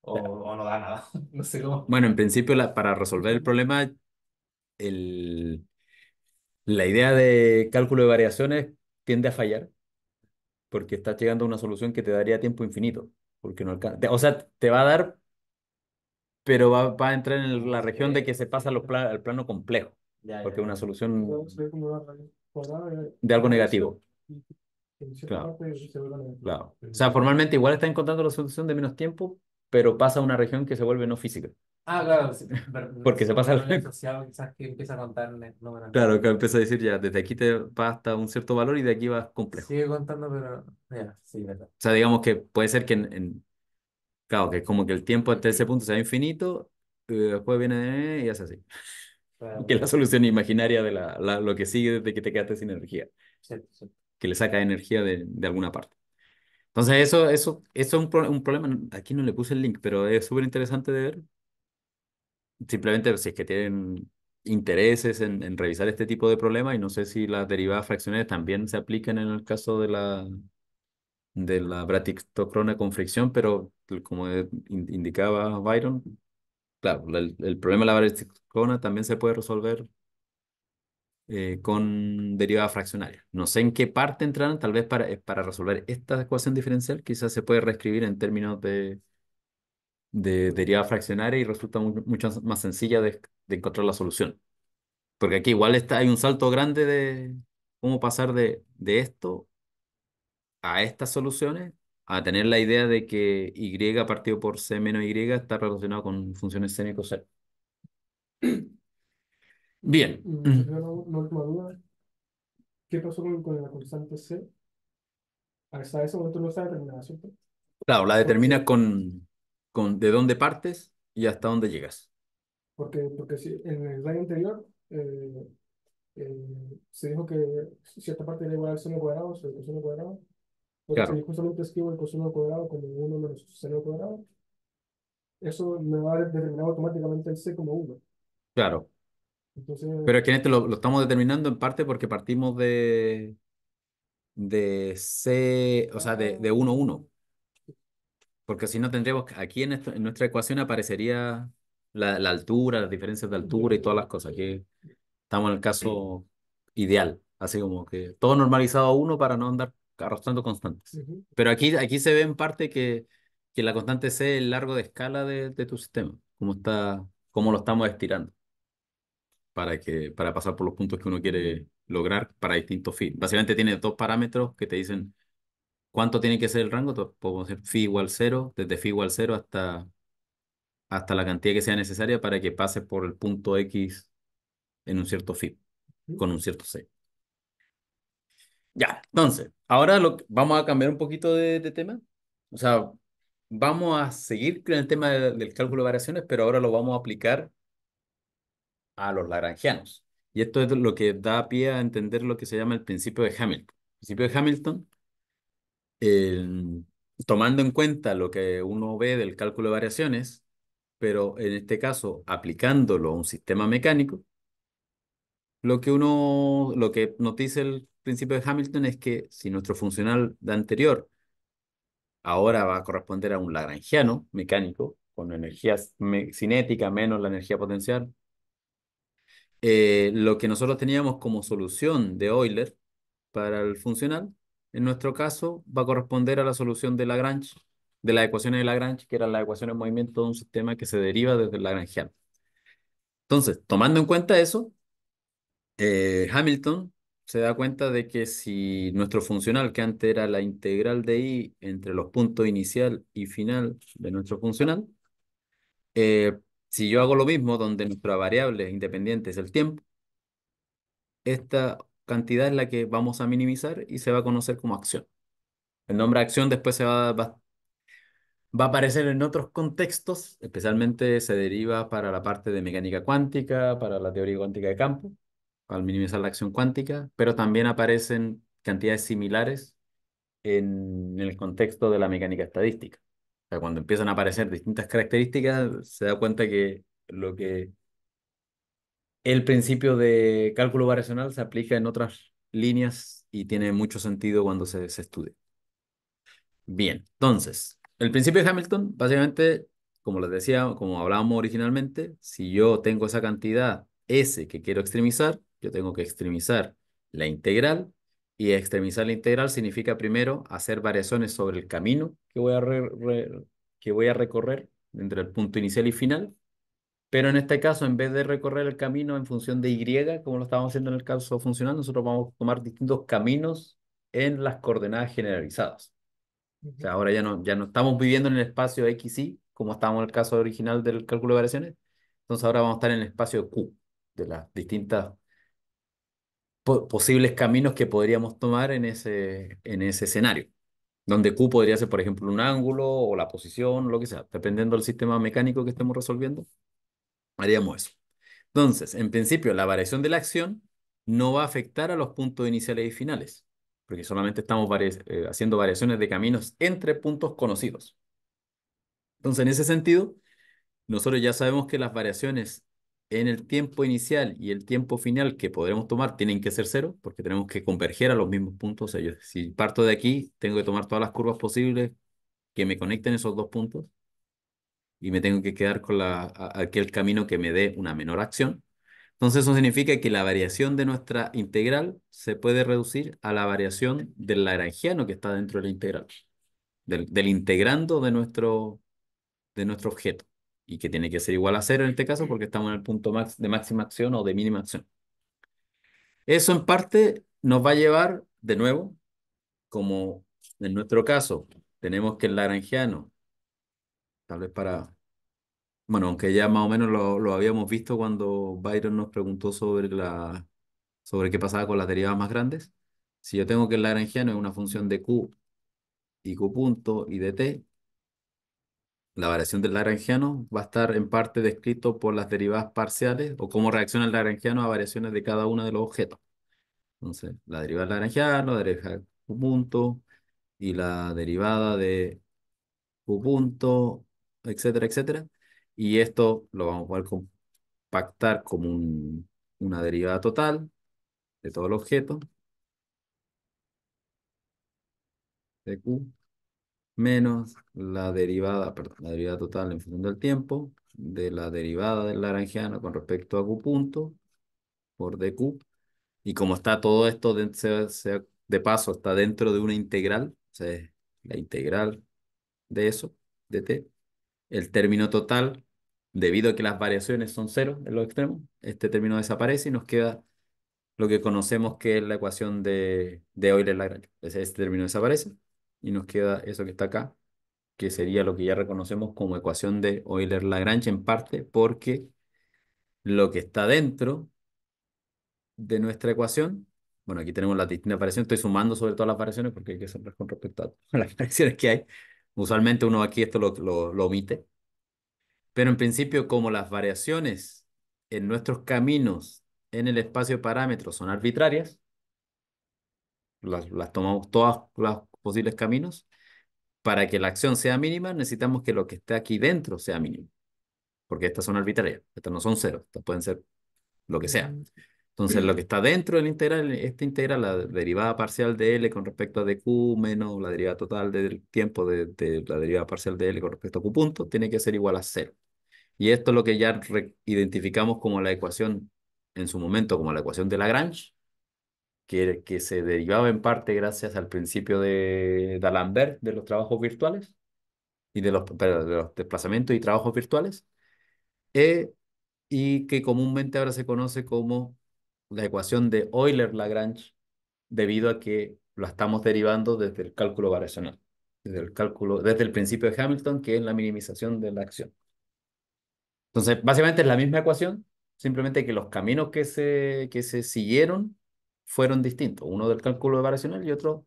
O, no da nada. no sé cómo. Bueno, en principio, para resolver el problema, el, la idea de cálculo de variaciones tiende a fallar porque estás llegando a una solución que te daría tiempo infinito, porque no O sea, te va a dar, pero va, a entrar en la región de que se pasa al plano complejo, porque una solución eh, de algo negativo. Claro. O sea, formalmente igual está encontrando la solución de menos tiempo, pero pasa a una región que se vuelve no física. Ah, claro, porque se pasa el quizás que empieza a contar Claro, que empieza a decir ya, desde aquí te va hasta un cierto valor y de aquí vas complejo. Sigue contando, pero ya, sí, O sea, digamos que puede ser que en, claro, que como que el tiempo hasta ese punto sea infinito, eh, después viene e y hace así. Que es la solución imaginaria de la, lo que sigue desde que te quedaste sin energía. Que le saca energía de, alguna parte. Entonces, eso, eso, es un problema. Aquí no le puse el link, pero es súper interesante de ver simplemente pues, si es que tienen intereses en, revisar este tipo de problemas y no sé si las derivadas fraccionarias también se aplican en el caso de la de la con fricción, pero como indicaba Byron, claro, el, problema de la bratictocrona también se puede resolver eh, con derivadas fraccionarias. No sé en qué parte entrarán, tal vez para, eh, para resolver esta ecuación diferencial quizás se puede reescribir en términos de de derivada fraccionaria y resulta mucho más sencilla de, encontrar la solución. Porque aquí igual está, hay un salto grande de cómo pasar de, de esto a estas soluciones, a tener la idea de que y partido por c menos y está relacionado con funciones C y coseno. Mm. Bien. Una, última duda. ¿Qué pasó con, la constante c? Hasta ese momento no está determinada, Claro, la determina con, con de dónde partes y hasta dónde llegas. Porque, porque si en el año anterior eh, eh, se dijo que cierta parte era igual al seno cuadrado es el cuadrado. Porque si justamente escribo el coseno cuadrado como 1 menos seno cuadrado, eso me va a determinar automáticamente el c como 1. Claro. Pero aquí en este lo, lo, estamos determinando en parte porque partimos de, de c, o sea, de, de 1, 1. Porque si no tendríamos, aquí en, nuestra ecuación aparecería la, altura, las diferencias de altura y todas las cosas, que estamos en el caso ideal, así como que todo normalizado a uno para no andar arrastrando constantes. Pero aquí, aquí se ve en parte que, que la constante C el largo de escala de, tu sistema, cómo, está, lo estamos estirando para, que, para pasar por los puntos que uno quiere lograr para distintos fines. Básicamente tiene dos parámetros que te dicen ¿Cuánto tiene que ser el rango? Podemos hacer phi igual 0, desde phi igual 0 hasta, hasta la cantidad que sea necesaria para que pase por el punto X en un cierto phi, con un cierto C. Ya, entonces, ahora lo, vamos a cambiar un poquito de, tema. O sea, vamos a seguir con el tema del, cálculo de variaciones, pero ahora lo vamos a aplicar a los lagrangianos. Y esto es lo que da pie a entender lo que se llama el principio de Hamilton. El principio de Hamilton eh, tomando en cuenta lo que uno ve del cálculo de variaciones, pero en este caso aplicándolo a un sistema mecánico, lo que uno, lo que nos dice el principio de Hamilton es que si nuestro funcional de anterior ahora va a corresponder a un lagrangiano mecánico, con energía cinética menos la energía potencial, eh, lo que nosotros teníamos como solución de Euler para el funcional en nuestro caso, va a corresponder a la solución de Lagrange, de las ecuaciones de Lagrange, que eran las ecuaciones de movimiento de un sistema que se deriva desde el Lagrangiano. Entonces, tomando en cuenta eso, eh, Hamilton se da cuenta de que si nuestro funcional, que antes era la integral de i entre los puntos inicial y final de nuestro funcional, eh, si yo hago lo mismo donde nuestra variable independiente es el tiempo, esta cantidad es la que vamos a minimizar y se va a conocer como acción. El nombre acción después se va, va, a aparecer en otros contextos, especialmente se deriva para la parte de mecánica cuántica, para la teoría cuántica de campo, al minimizar la acción cuántica, pero también aparecen cantidades similares en el contexto de la mecánica estadística. O sea, cuando empiezan a aparecer distintas características, se da cuenta que lo que el principio de cálculo variacional se aplica en otras líneas y tiene mucho sentido cuando se, estudie. Bien, entonces, el principio de Hamilton, básicamente, como les decía, como hablábamos originalmente, si yo tengo esa cantidad S que quiero extremizar, yo tengo que extremizar la integral y extremizar la integral significa primero hacer variaciones sobre el camino que voy a, que voy a recorrer entre el punto inicial y final pero en este caso, en vez de recorrer el camino en función de Y, como lo estábamos haciendo en el caso funcional, nosotros vamos a tomar distintos caminos en las coordenadas generalizadas. sea, ahora ya no, ya no estamos viviendo en el espacio XY, como estábamos en el caso original del cálculo de variaciones. Entonces ahora vamos a estar en el espacio Q, de las distintas posibles caminos que podríamos tomar en ese, en ese escenario donde Q podría ser, por ejemplo, un ángulo o la posición, lo que sea, dependiendo del sistema mecánico que estemos resolviendo, Haríamos eso. Entonces, en principio, la variación de la acción no va a afectar a los puntos iniciales y finales, porque solamente estamos eh, haciendo variaciones de caminos entre puntos conocidos. Entonces, en ese sentido, nosotros ya sabemos que las variaciones en el tiempo inicial y el tiempo final que podremos tomar tienen que ser cero, porque tenemos que converger a los mismos puntos. O si parto de aquí, tengo que tomar todas las curvas posibles que me conecten esos dos puntos y me tengo que quedar con la, aquel camino que me dé una menor acción. Entonces eso significa que la variación de nuestra integral se puede reducir a la variación del lagrangiano que está dentro de la integral, del, integrando de nuestro, de nuestro objeto y que tiene que ser igual a cero en este caso porque estamos en el punto de máxima acción o de mínima acción. Eso en parte nos va a llevar, de nuevo, como en nuestro caso, tenemos que el lagrangiano, tal vez para bueno, aunque ya más o menos lo, habíamos visto cuando Byron nos preguntó sobre la, sobre qué pasaba con las derivadas más grandes. Si yo tengo que el lagrangiano es una función de q y q punto y de t, la variación del lagrangiano va a estar en parte descrito por las derivadas parciales o cómo reacciona el lagrangiano a variaciones de cada uno de los objetos. Entonces, la derivada del lagrangiano, la derivada de q punto y la derivada de q punto, etcétera, etcétera y esto lo vamos a poder compactar como un, una derivada total de todo el objeto. De Q menos la derivada, la derivada total en función del tiempo de la derivada del laranjiano con respecto a Q punto por dQ. Y como está todo esto de, paso, está dentro de una integral, o sea, la integral de eso, de T, el término total, debido a que las variaciones son cero en los extremos, este término desaparece y nos queda lo que conocemos que es la ecuación de, Euler-Lagrange. este término desaparece y nos queda eso que está acá, que sería lo que ya reconocemos como ecuación de Euler-Lagrange en parte porque lo que está dentro de nuestra ecuación, bueno, aquí tenemos las distintas variaciones, estoy sumando sobre todas las variaciones porque hay que sumar con respecto a las variaciones que hay, Usualmente uno aquí esto lo, omite. Pero en principio, como las variaciones en nuestros caminos en el espacio parámetros son arbitrarias, las, tomamos todos los posibles caminos, para que la acción sea mínima necesitamos que lo que esté aquí dentro sea mínimo, porque estas son arbitrarias, estas no son cero estas pueden ser lo que sea. Entonces, lo que está dentro del integral, esta integral, la derivada parcial de L con respecto a dq menos la derivada total del tiempo de, de, la derivada parcial de L con respecto a q punto, tiene que ser igual a cero. Y esto es lo que ya identificamos como la ecuación, en su momento, como la ecuación de Lagrange, que, que se derivaba en parte gracias al principio de D'Alembert de los trabajos virtuales y de los, de los desplazamientos y trabajos virtuales, eh, y que comúnmente ahora se conoce como la ecuación de Euler-Lagrange debido a que la estamos derivando desde el cálculo variacional, desde el cálculo, desde el principio de Hamilton, que es la minimización de la acción. Entonces, básicamente es la misma ecuación, simplemente que los caminos que se, que se siguieron fueron distintos, uno del cálculo variacional y otro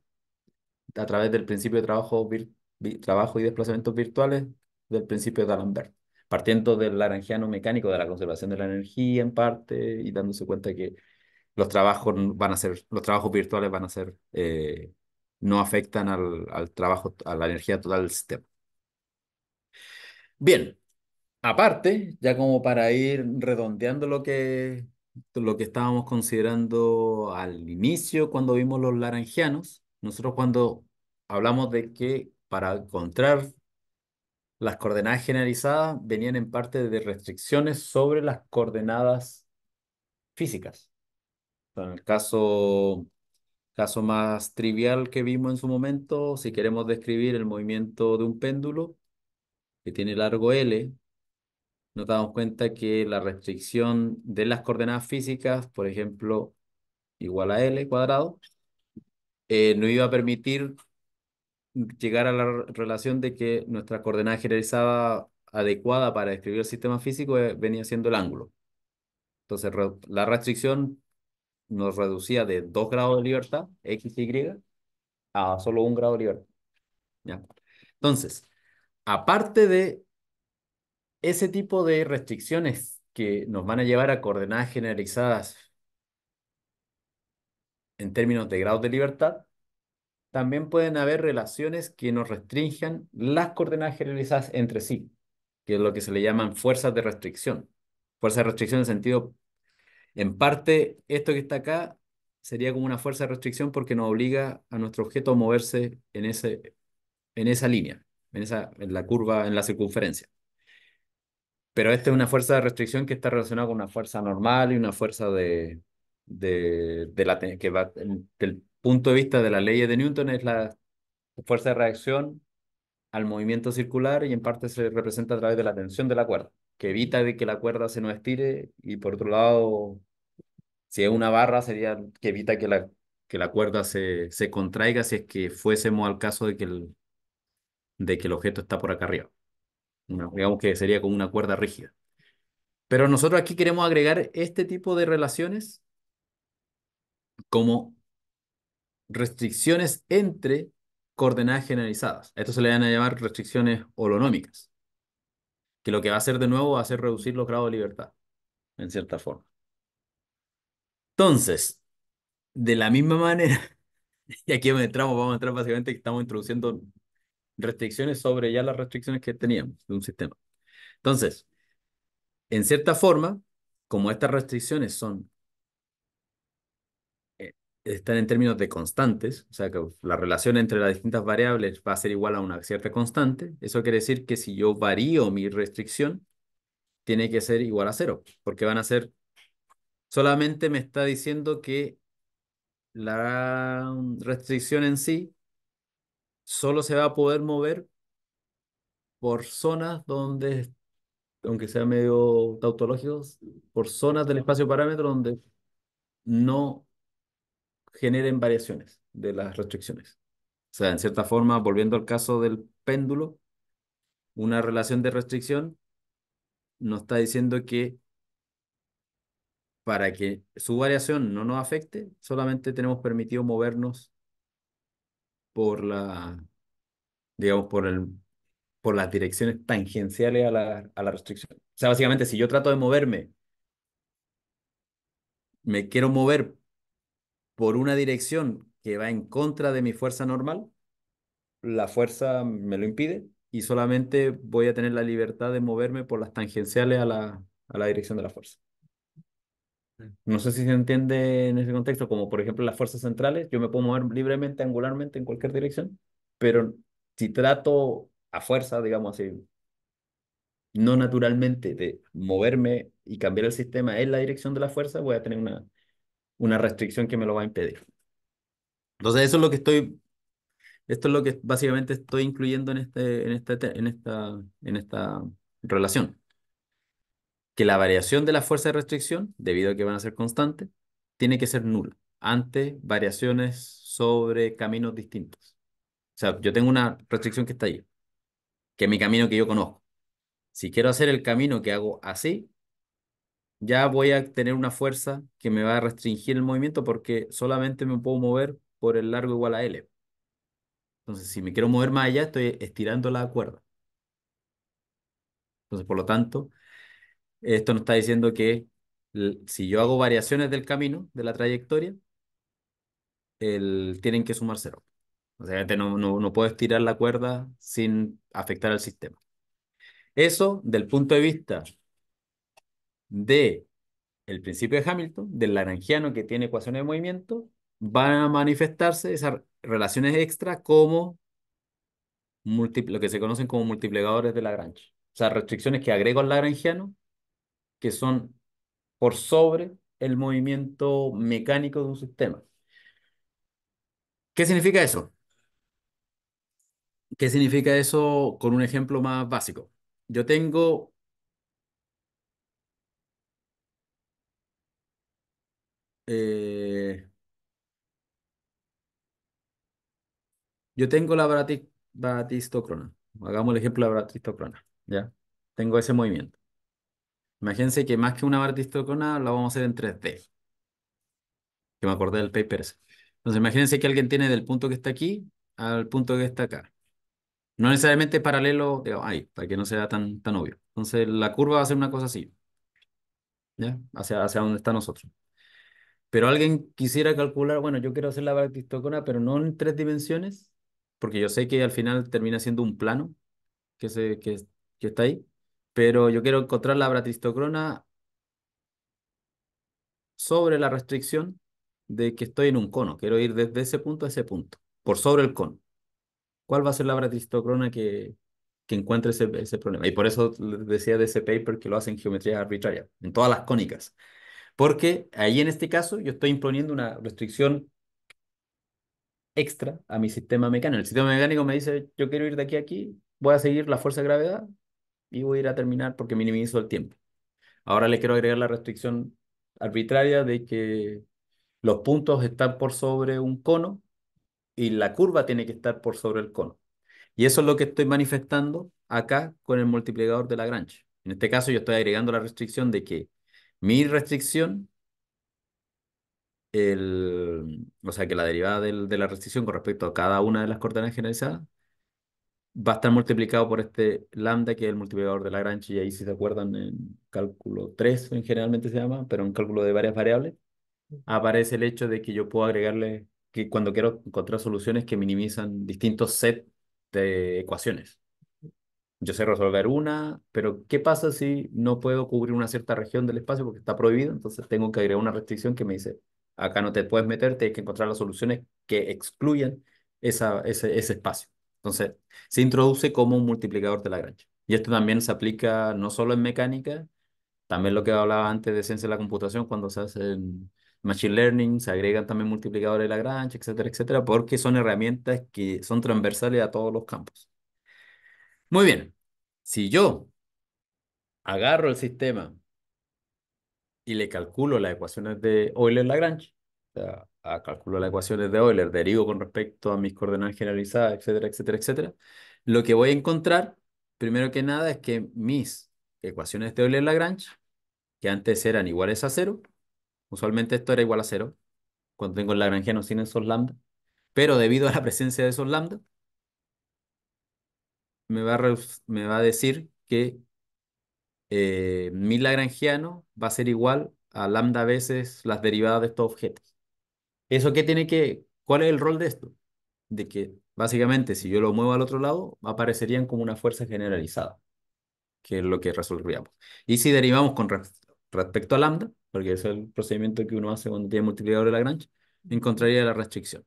a través del principio de trabajo, trabajo y desplazamientos virtuales del principio de D'Alembert partiendo del laranjiano mecánico de la conservación de la energía en parte y dándose cuenta que los trabajos van a ser, los trabajos virtuales van a ser, eh, no afectan al, trabajo, a la energía total del sistema. Bien, aparte, ya como para ir redondeando lo que, lo que estábamos considerando al inicio cuando vimos los laranjianos, nosotros cuando hablamos de que para encontrar las coordenadas generalizadas venían en parte de restricciones sobre las coordenadas físicas. En el caso, caso más trivial que vimos en su momento, si queremos describir el movimiento de un péndulo que tiene largo L, nos damos cuenta que la restricción de las coordenadas físicas, por ejemplo, igual a L cuadrado, eh, no iba a permitir llegar a la relación de que nuestra coordenada generalizada adecuada para describir el sistema físico eh, venía siendo el ángulo. Entonces, la restricción nos reducía de dos grados de libertad, X y a solo un grado de libertad. Entonces, aparte de ese tipo de restricciones que nos van a llevar a coordenadas generalizadas en términos de grados de libertad, también pueden haber relaciones que nos restringen las coordenadas generalizadas entre sí, que es lo que se le llaman fuerzas de restricción. fuerza de restricción en sentido, en parte, esto que está acá sería como una fuerza de restricción porque nos obliga a nuestro objeto a moverse en, ese, en esa línea, en, esa, en la curva, en la circunferencia. Pero esta es una fuerza de restricción que está relacionada con una fuerza normal y una fuerza de, de, la, que va, del punto de vista de la ley de Newton es la fuerza de reacción al movimiento circular y en parte se representa a través de la tensión de la cuerda, que evita de que la cuerda se nos estire y por otro lado, si es una barra, sería que evita que la, que la cuerda se, se contraiga si es que fuésemos al caso de que el, de que el objeto está por acá arriba. digamos que sería como una cuerda rígida. Pero nosotros aquí queremos agregar este tipo de relaciones como restricciones entre coordenadas generalizadas. A esto se le van a llamar restricciones holonómicas, que lo que va a hacer de nuevo va a ser reducir los grados de libertad, en cierta forma. Entonces, de la misma manera, y aquí entramos, vamos a entrar básicamente que estamos introduciendo restricciones sobre ya las restricciones que teníamos de un sistema. Entonces, en cierta forma, como estas restricciones son están en términos de constantes, o sea que la relación entre las distintas variables va a ser igual a una cierta constante. Eso quiere decir que si yo varío mi restricción, tiene que ser igual a cero, porque van a ser, solamente me está diciendo que la restricción en sí solo se va a poder mover por zonas donde, aunque sea medio tautológico, por zonas del espacio parámetro donde no generen variaciones de las restricciones. O sea, en cierta forma, volviendo al caso del péndulo, una relación de restricción nos está diciendo que para que su variación no nos afecte, solamente tenemos permitido movernos por la, digamos, por el, por las direcciones tangenciales a la, a la restricción. O sea, básicamente, si yo trato de moverme, me quiero mover por una dirección que va en contra de mi fuerza normal, la fuerza me lo impide y solamente voy a tener la libertad de moverme por las tangenciales a la, a la dirección de la fuerza. Mm. No sé si se entiende en ese contexto, como por ejemplo las fuerzas centrales, yo me puedo mover libremente, angularmente en cualquier dirección, pero si trato a fuerza, digamos así, no naturalmente de moverme y cambiar el sistema en la dirección de la fuerza, voy a tener una una restricción que me lo va a impedir. Entonces, eso es lo que estoy, esto es lo que básicamente estoy incluyendo en, este, en, este, en, esta, en esta relación. Que la variación de la fuerza de restricción, debido a que van a ser constantes, tiene que ser nula ante variaciones sobre caminos distintos. O sea, yo tengo una restricción que está ahí, que es mi camino que yo conozco. Si quiero hacer el camino que hago así, ya voy a tener una fuerza que me va a restringir el movimiento porque solamente me puedo mover por el largo igual a L. Entonces, si me quiero mover más allá, estoy estirando la cuerda. Entonces, por lo tanto, esto nos está diciendo que si yo hago variaciones del camino, de la trayectoria, el, tienen que sumar cero. O sea, no, no, no puedo estirar la cuerda sin afectar al sistema. Eso, del punto de vista de el principio de Hamilton, del Lagrangiano que tiene ecuaciones de movimiento, van a manifestarse esas relaciones extra como lo que se conocen como multiplicadores de Lagrange. O sea, restricciones que agrego al Lagrangiano que son por sobre el movimiento mecánico de un sistema. ¿Qué significa eso? ¿Qué significa eso con un ejemplo más básico? Yo tengo Eh, yo tengo la baratistocrona. Hagamos el ejemplo de la baratistocrona. ¿Ya? Tengo ese movimiento. Imagínense que más que una batistocrona la vamos a hacer en 3D. Que me acordé del paper ese. Entonces, imagínense que alguien tiene del punto que está aquí al punto que está acá. No necesariamente paralelo, digamos, ahí, para que no sea tan, tan obvio. Entonces, la curva va a ser una cosa así, ¿ya? Hacia, hacia donde está nosotros pero alguien quisiera calcular, bueno, yo quiero hacer la bratistocrona pero no en tres dimensiones, porque yo sé que al final termina siendo un plano que, se, que, que está ahí, pero yo quiero encontrar la bratistocrona sobre la restricción de que estoy en un cono, quiero ir desde ese punto a ese punto, por sobre el cono. ¿Cuál va a ser la bratistocrona que, que encuentre ese, ese problema? Y por eso decía de ese paper que lo hacen geometría arbitraria, en todas las cónicas. Porque ahí en este caso yo estoy imponiendo una restricción extra a mi sistema mecánico. El sistema mecánico me dice, yo quiero ir de aquí a aquí, voy a seguir la fuerza de gravedad y voy a ir a terminar porque minimizo el tiempo. Ahora le quiero agregar la restricción arbitraria de que los puntos están por sobre un cono y la curva tiene que estar por sobre el cono. Y eso es lo que estoy manifestando acá con el multiplicador de Lagrange. En este caso yo estoy agregando la restricción de que mi restricción, el, o sea, que la derivada de la restricción con respecto a cada una de las coordenadas generalizadas va a estar multiplicado por este lambda, que es el multiplicador de Lagrange, y ahí si se acuerdan, en cálculo 3 en generalmente se llama, pero en cálculo de varias variables, aparece el hecho de que yo puedo agregarle, que cuando quiero encontrar soluciones que minimizan distintos set de ecuaciones yo sé resolver una, pero ¿qué pasa si no puedo cubrir una cierta región del espacio porque está prohibido? Entonces tengo que agregar una restricción que me dice, acá no te puedes meter, tienes que encontrar las soluciones que excluyan esa, ese, ese espacio. Entonces, se introduce como un multiplicador de Lagrange. Y esto también se aplica no solo en mecánica, también lo que hablaba antes de ciencia de la computación, cuando se en machine learning, se agregan también multiplicadores de Lagrange, etcétera, etcétera, porque son herramientas que son transversales a todos los campos. Muy bien, si yo agarro el sistema y le calculo las ecuaciones de Euler-Lagrange, o sea, ah, calculo las ecuaciones de Euler, derivo con respecto a mis coordenadas generalizadas, etcétera, etcétera, etcétera, lo que voy a encontrar, primero que nada, es que mis ecuaciones de Euler-Lagrange, que antes eran iguales a cero, usualmente esto era igual a cero, cuando tengo el lagrangiano sin esos lambda, pero debido a la presencia de esos lambda, me va a, me va a decir que eh, mi lagrangiano va a ser igual a lambda veces las derivadas de estos objetos. ¿Eso qué tiene que, cuál es el rol de esto? De que básicamente si yo lo muevo al otro lado, aparecerían como una fuerza generalizada, que es lo que resolvíamos. Y si derivamos con respecto a lambda, porque es el procedimiento que uno hace cuando tiene multiplicador de Lagrange, encontraría la restricción.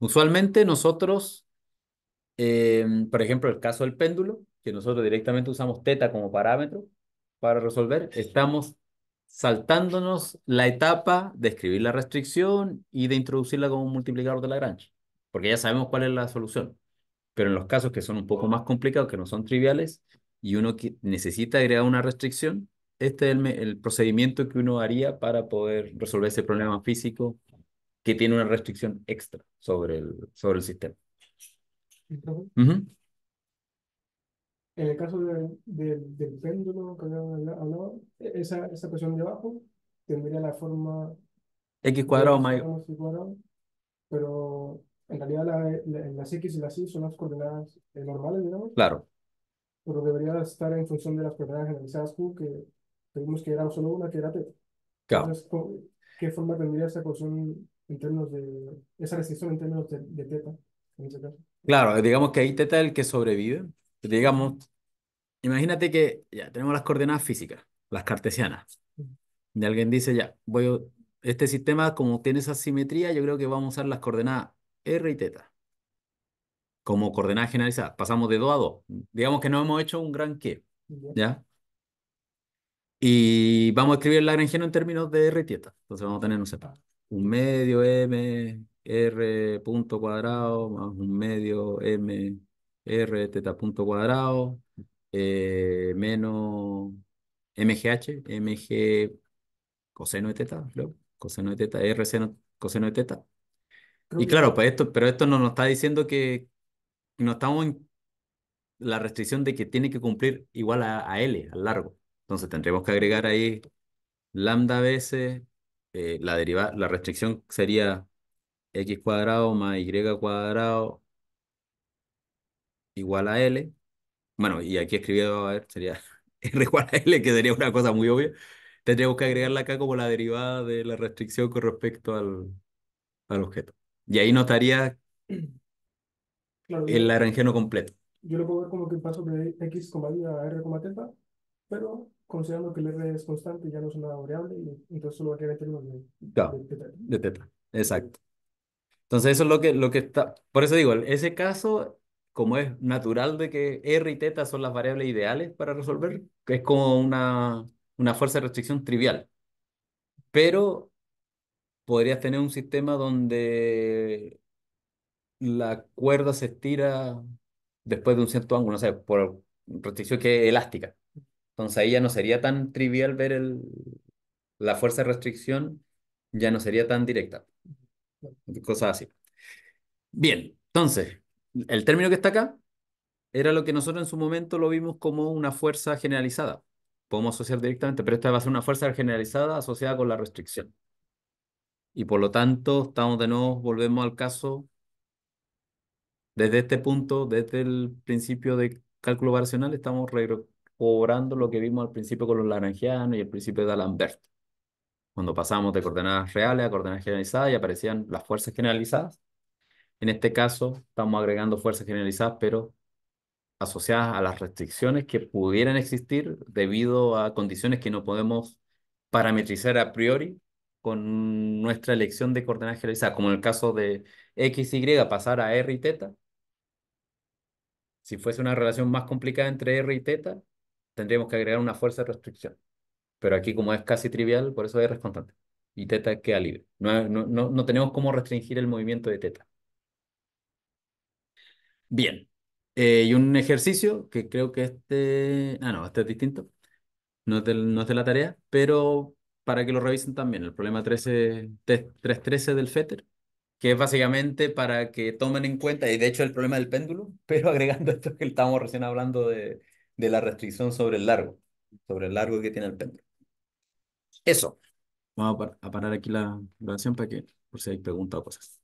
Usualmente nosotros Em, por ejemplo, el caso del péndulo, que nosotros directamente usamos teta como parámetro para resolver, estamos saltándonos la etapa de escribir la restricción y de introducirla como multiplicador de Lagrange, porque ya sabemos cuál es la solución. Pero en los casos que son un poco más complicados, que no son triviales, y uno que necesita agregar una restricción, este es el, el procedimiento que uno haría para poder resolver ese problema físico que tiene una restricción extra sobre el, sobre el sistema. En el caso del péndulo que hablado, e, esa, esa presión de abajo tendría la forma x cuadrado mayor pero en realidad la, las x y las y son las coordenadas eh, normales, digamos. Claro. Pero debería estar en función de las coordenadas generalizadas Q, que tuvimos que era solo una, que era teta Entonces, ¿qué forma tendría esa ecuación en términos de, esa restricción en términos de, de teta, en este caso? Claro, digamos que ahí teta es el que sobrevive. Digamos, imagínate que ya tenemos las coordenadas físicas, las cartesianas. Y alguien dice, ya, voy este sistema como tiene esa simetría, yo creo que vamos a usar las coordenadas r y teta como coordenadas generalizadas. Pasamos de 2 a 2. Digamos que no hemos hecho un gran qué, Ya. Y vamos a escribir el Lagrangiano en términos de r y teta. Entonces vamos a tener, no sé, un medio m r punto cuadrado más un medio m r teta punto cuadrado eh, menos mgh, mg coseno de teta, coseno de teta, r coseno de teta. y claro, pues esto, pero esto no nos está diciendo que no estamos en la restricción de que tiene que cumplir igual a, L, al largo. Entonces tendremos que agregar ahí lambda veces, eh, la, derivada la restricción sería x cuadrado más y cuadrado igual a L. Bueno, y aquí escribido, a ver, sería R igual a L, que sería una cosa muy obvia. Tendríamos que agregarla acá como la derivada de la restricción con respecto al, objeto. Y ahí notaría el laranjeno completo. Yo lo puedo ver como que paso de x, a r, teta, pero considerando que el r es constante, ya no es una variable, y entonces solo va a quedar en términos de, teta. De teta, exacto. Entonces eso es lo que, lo que está, por eso digo, ese caso, como es natural de que R y teta son las variables ideales para resolver, es como una, una fuerza de restricción trivial. Pero podrías tener un sistema donde la cuerda se estira después de un cierto ángulo, no por restricción que es elástica. Entonces ahí ya no sería tan trivial ver el, la fuerza de restricción, ya no sería tan directa cosas así. Bien, entonces, el término que está acá era lo que nosotros en su momento lo vimos como una fuerza generalizada. Podemos asociar directamente, pero esta va a ser una fuerza generalizada asociada con la restricción. Y por lo tanto, estamos de nuevo, volvemos al caso desde este punto, desde el principio de cálculo variacional, estamos recobrando lo que vimos al principio con los laranjianos y el principio de D'Alembert cuando pasamos de coordenadas reales a coordenadas generalizadas y aparecían las fuerzas generalizadas. En este caso, estamos agregando fuerzas generalizadas, pero asociadas a las restricciones que pudieran existir debido a condiciones que no podemos parametrizar a priori con nuestra elección de coordenadas generalizadas, como en el caso de x, y, pasar a r y teta. Si fuese una relación más complicada entre r y teta, tendríamos que agregar una fuerza de restricción. Pero aquí como es casi trivial, por eso R es constante. Y teta queda libre. No, no, tenemos cómo restringir el movimiento de teta. Bien. Eh, y un ejercicio que creo que este... Ah, no, este es distinto. No es, de la tarea, pero para que lo revisen también. El problema 313 del FETER que es básicamente para que tomen en cuenta, y de hecho el problema del péndulo, pero agregando esto que estábamos recién hablando de la restricción sobre el largo sobre el largo que tiene el péndulo. Eso. Vamos a, parar aquí la grabación para que, por si hay preguntas o cosas.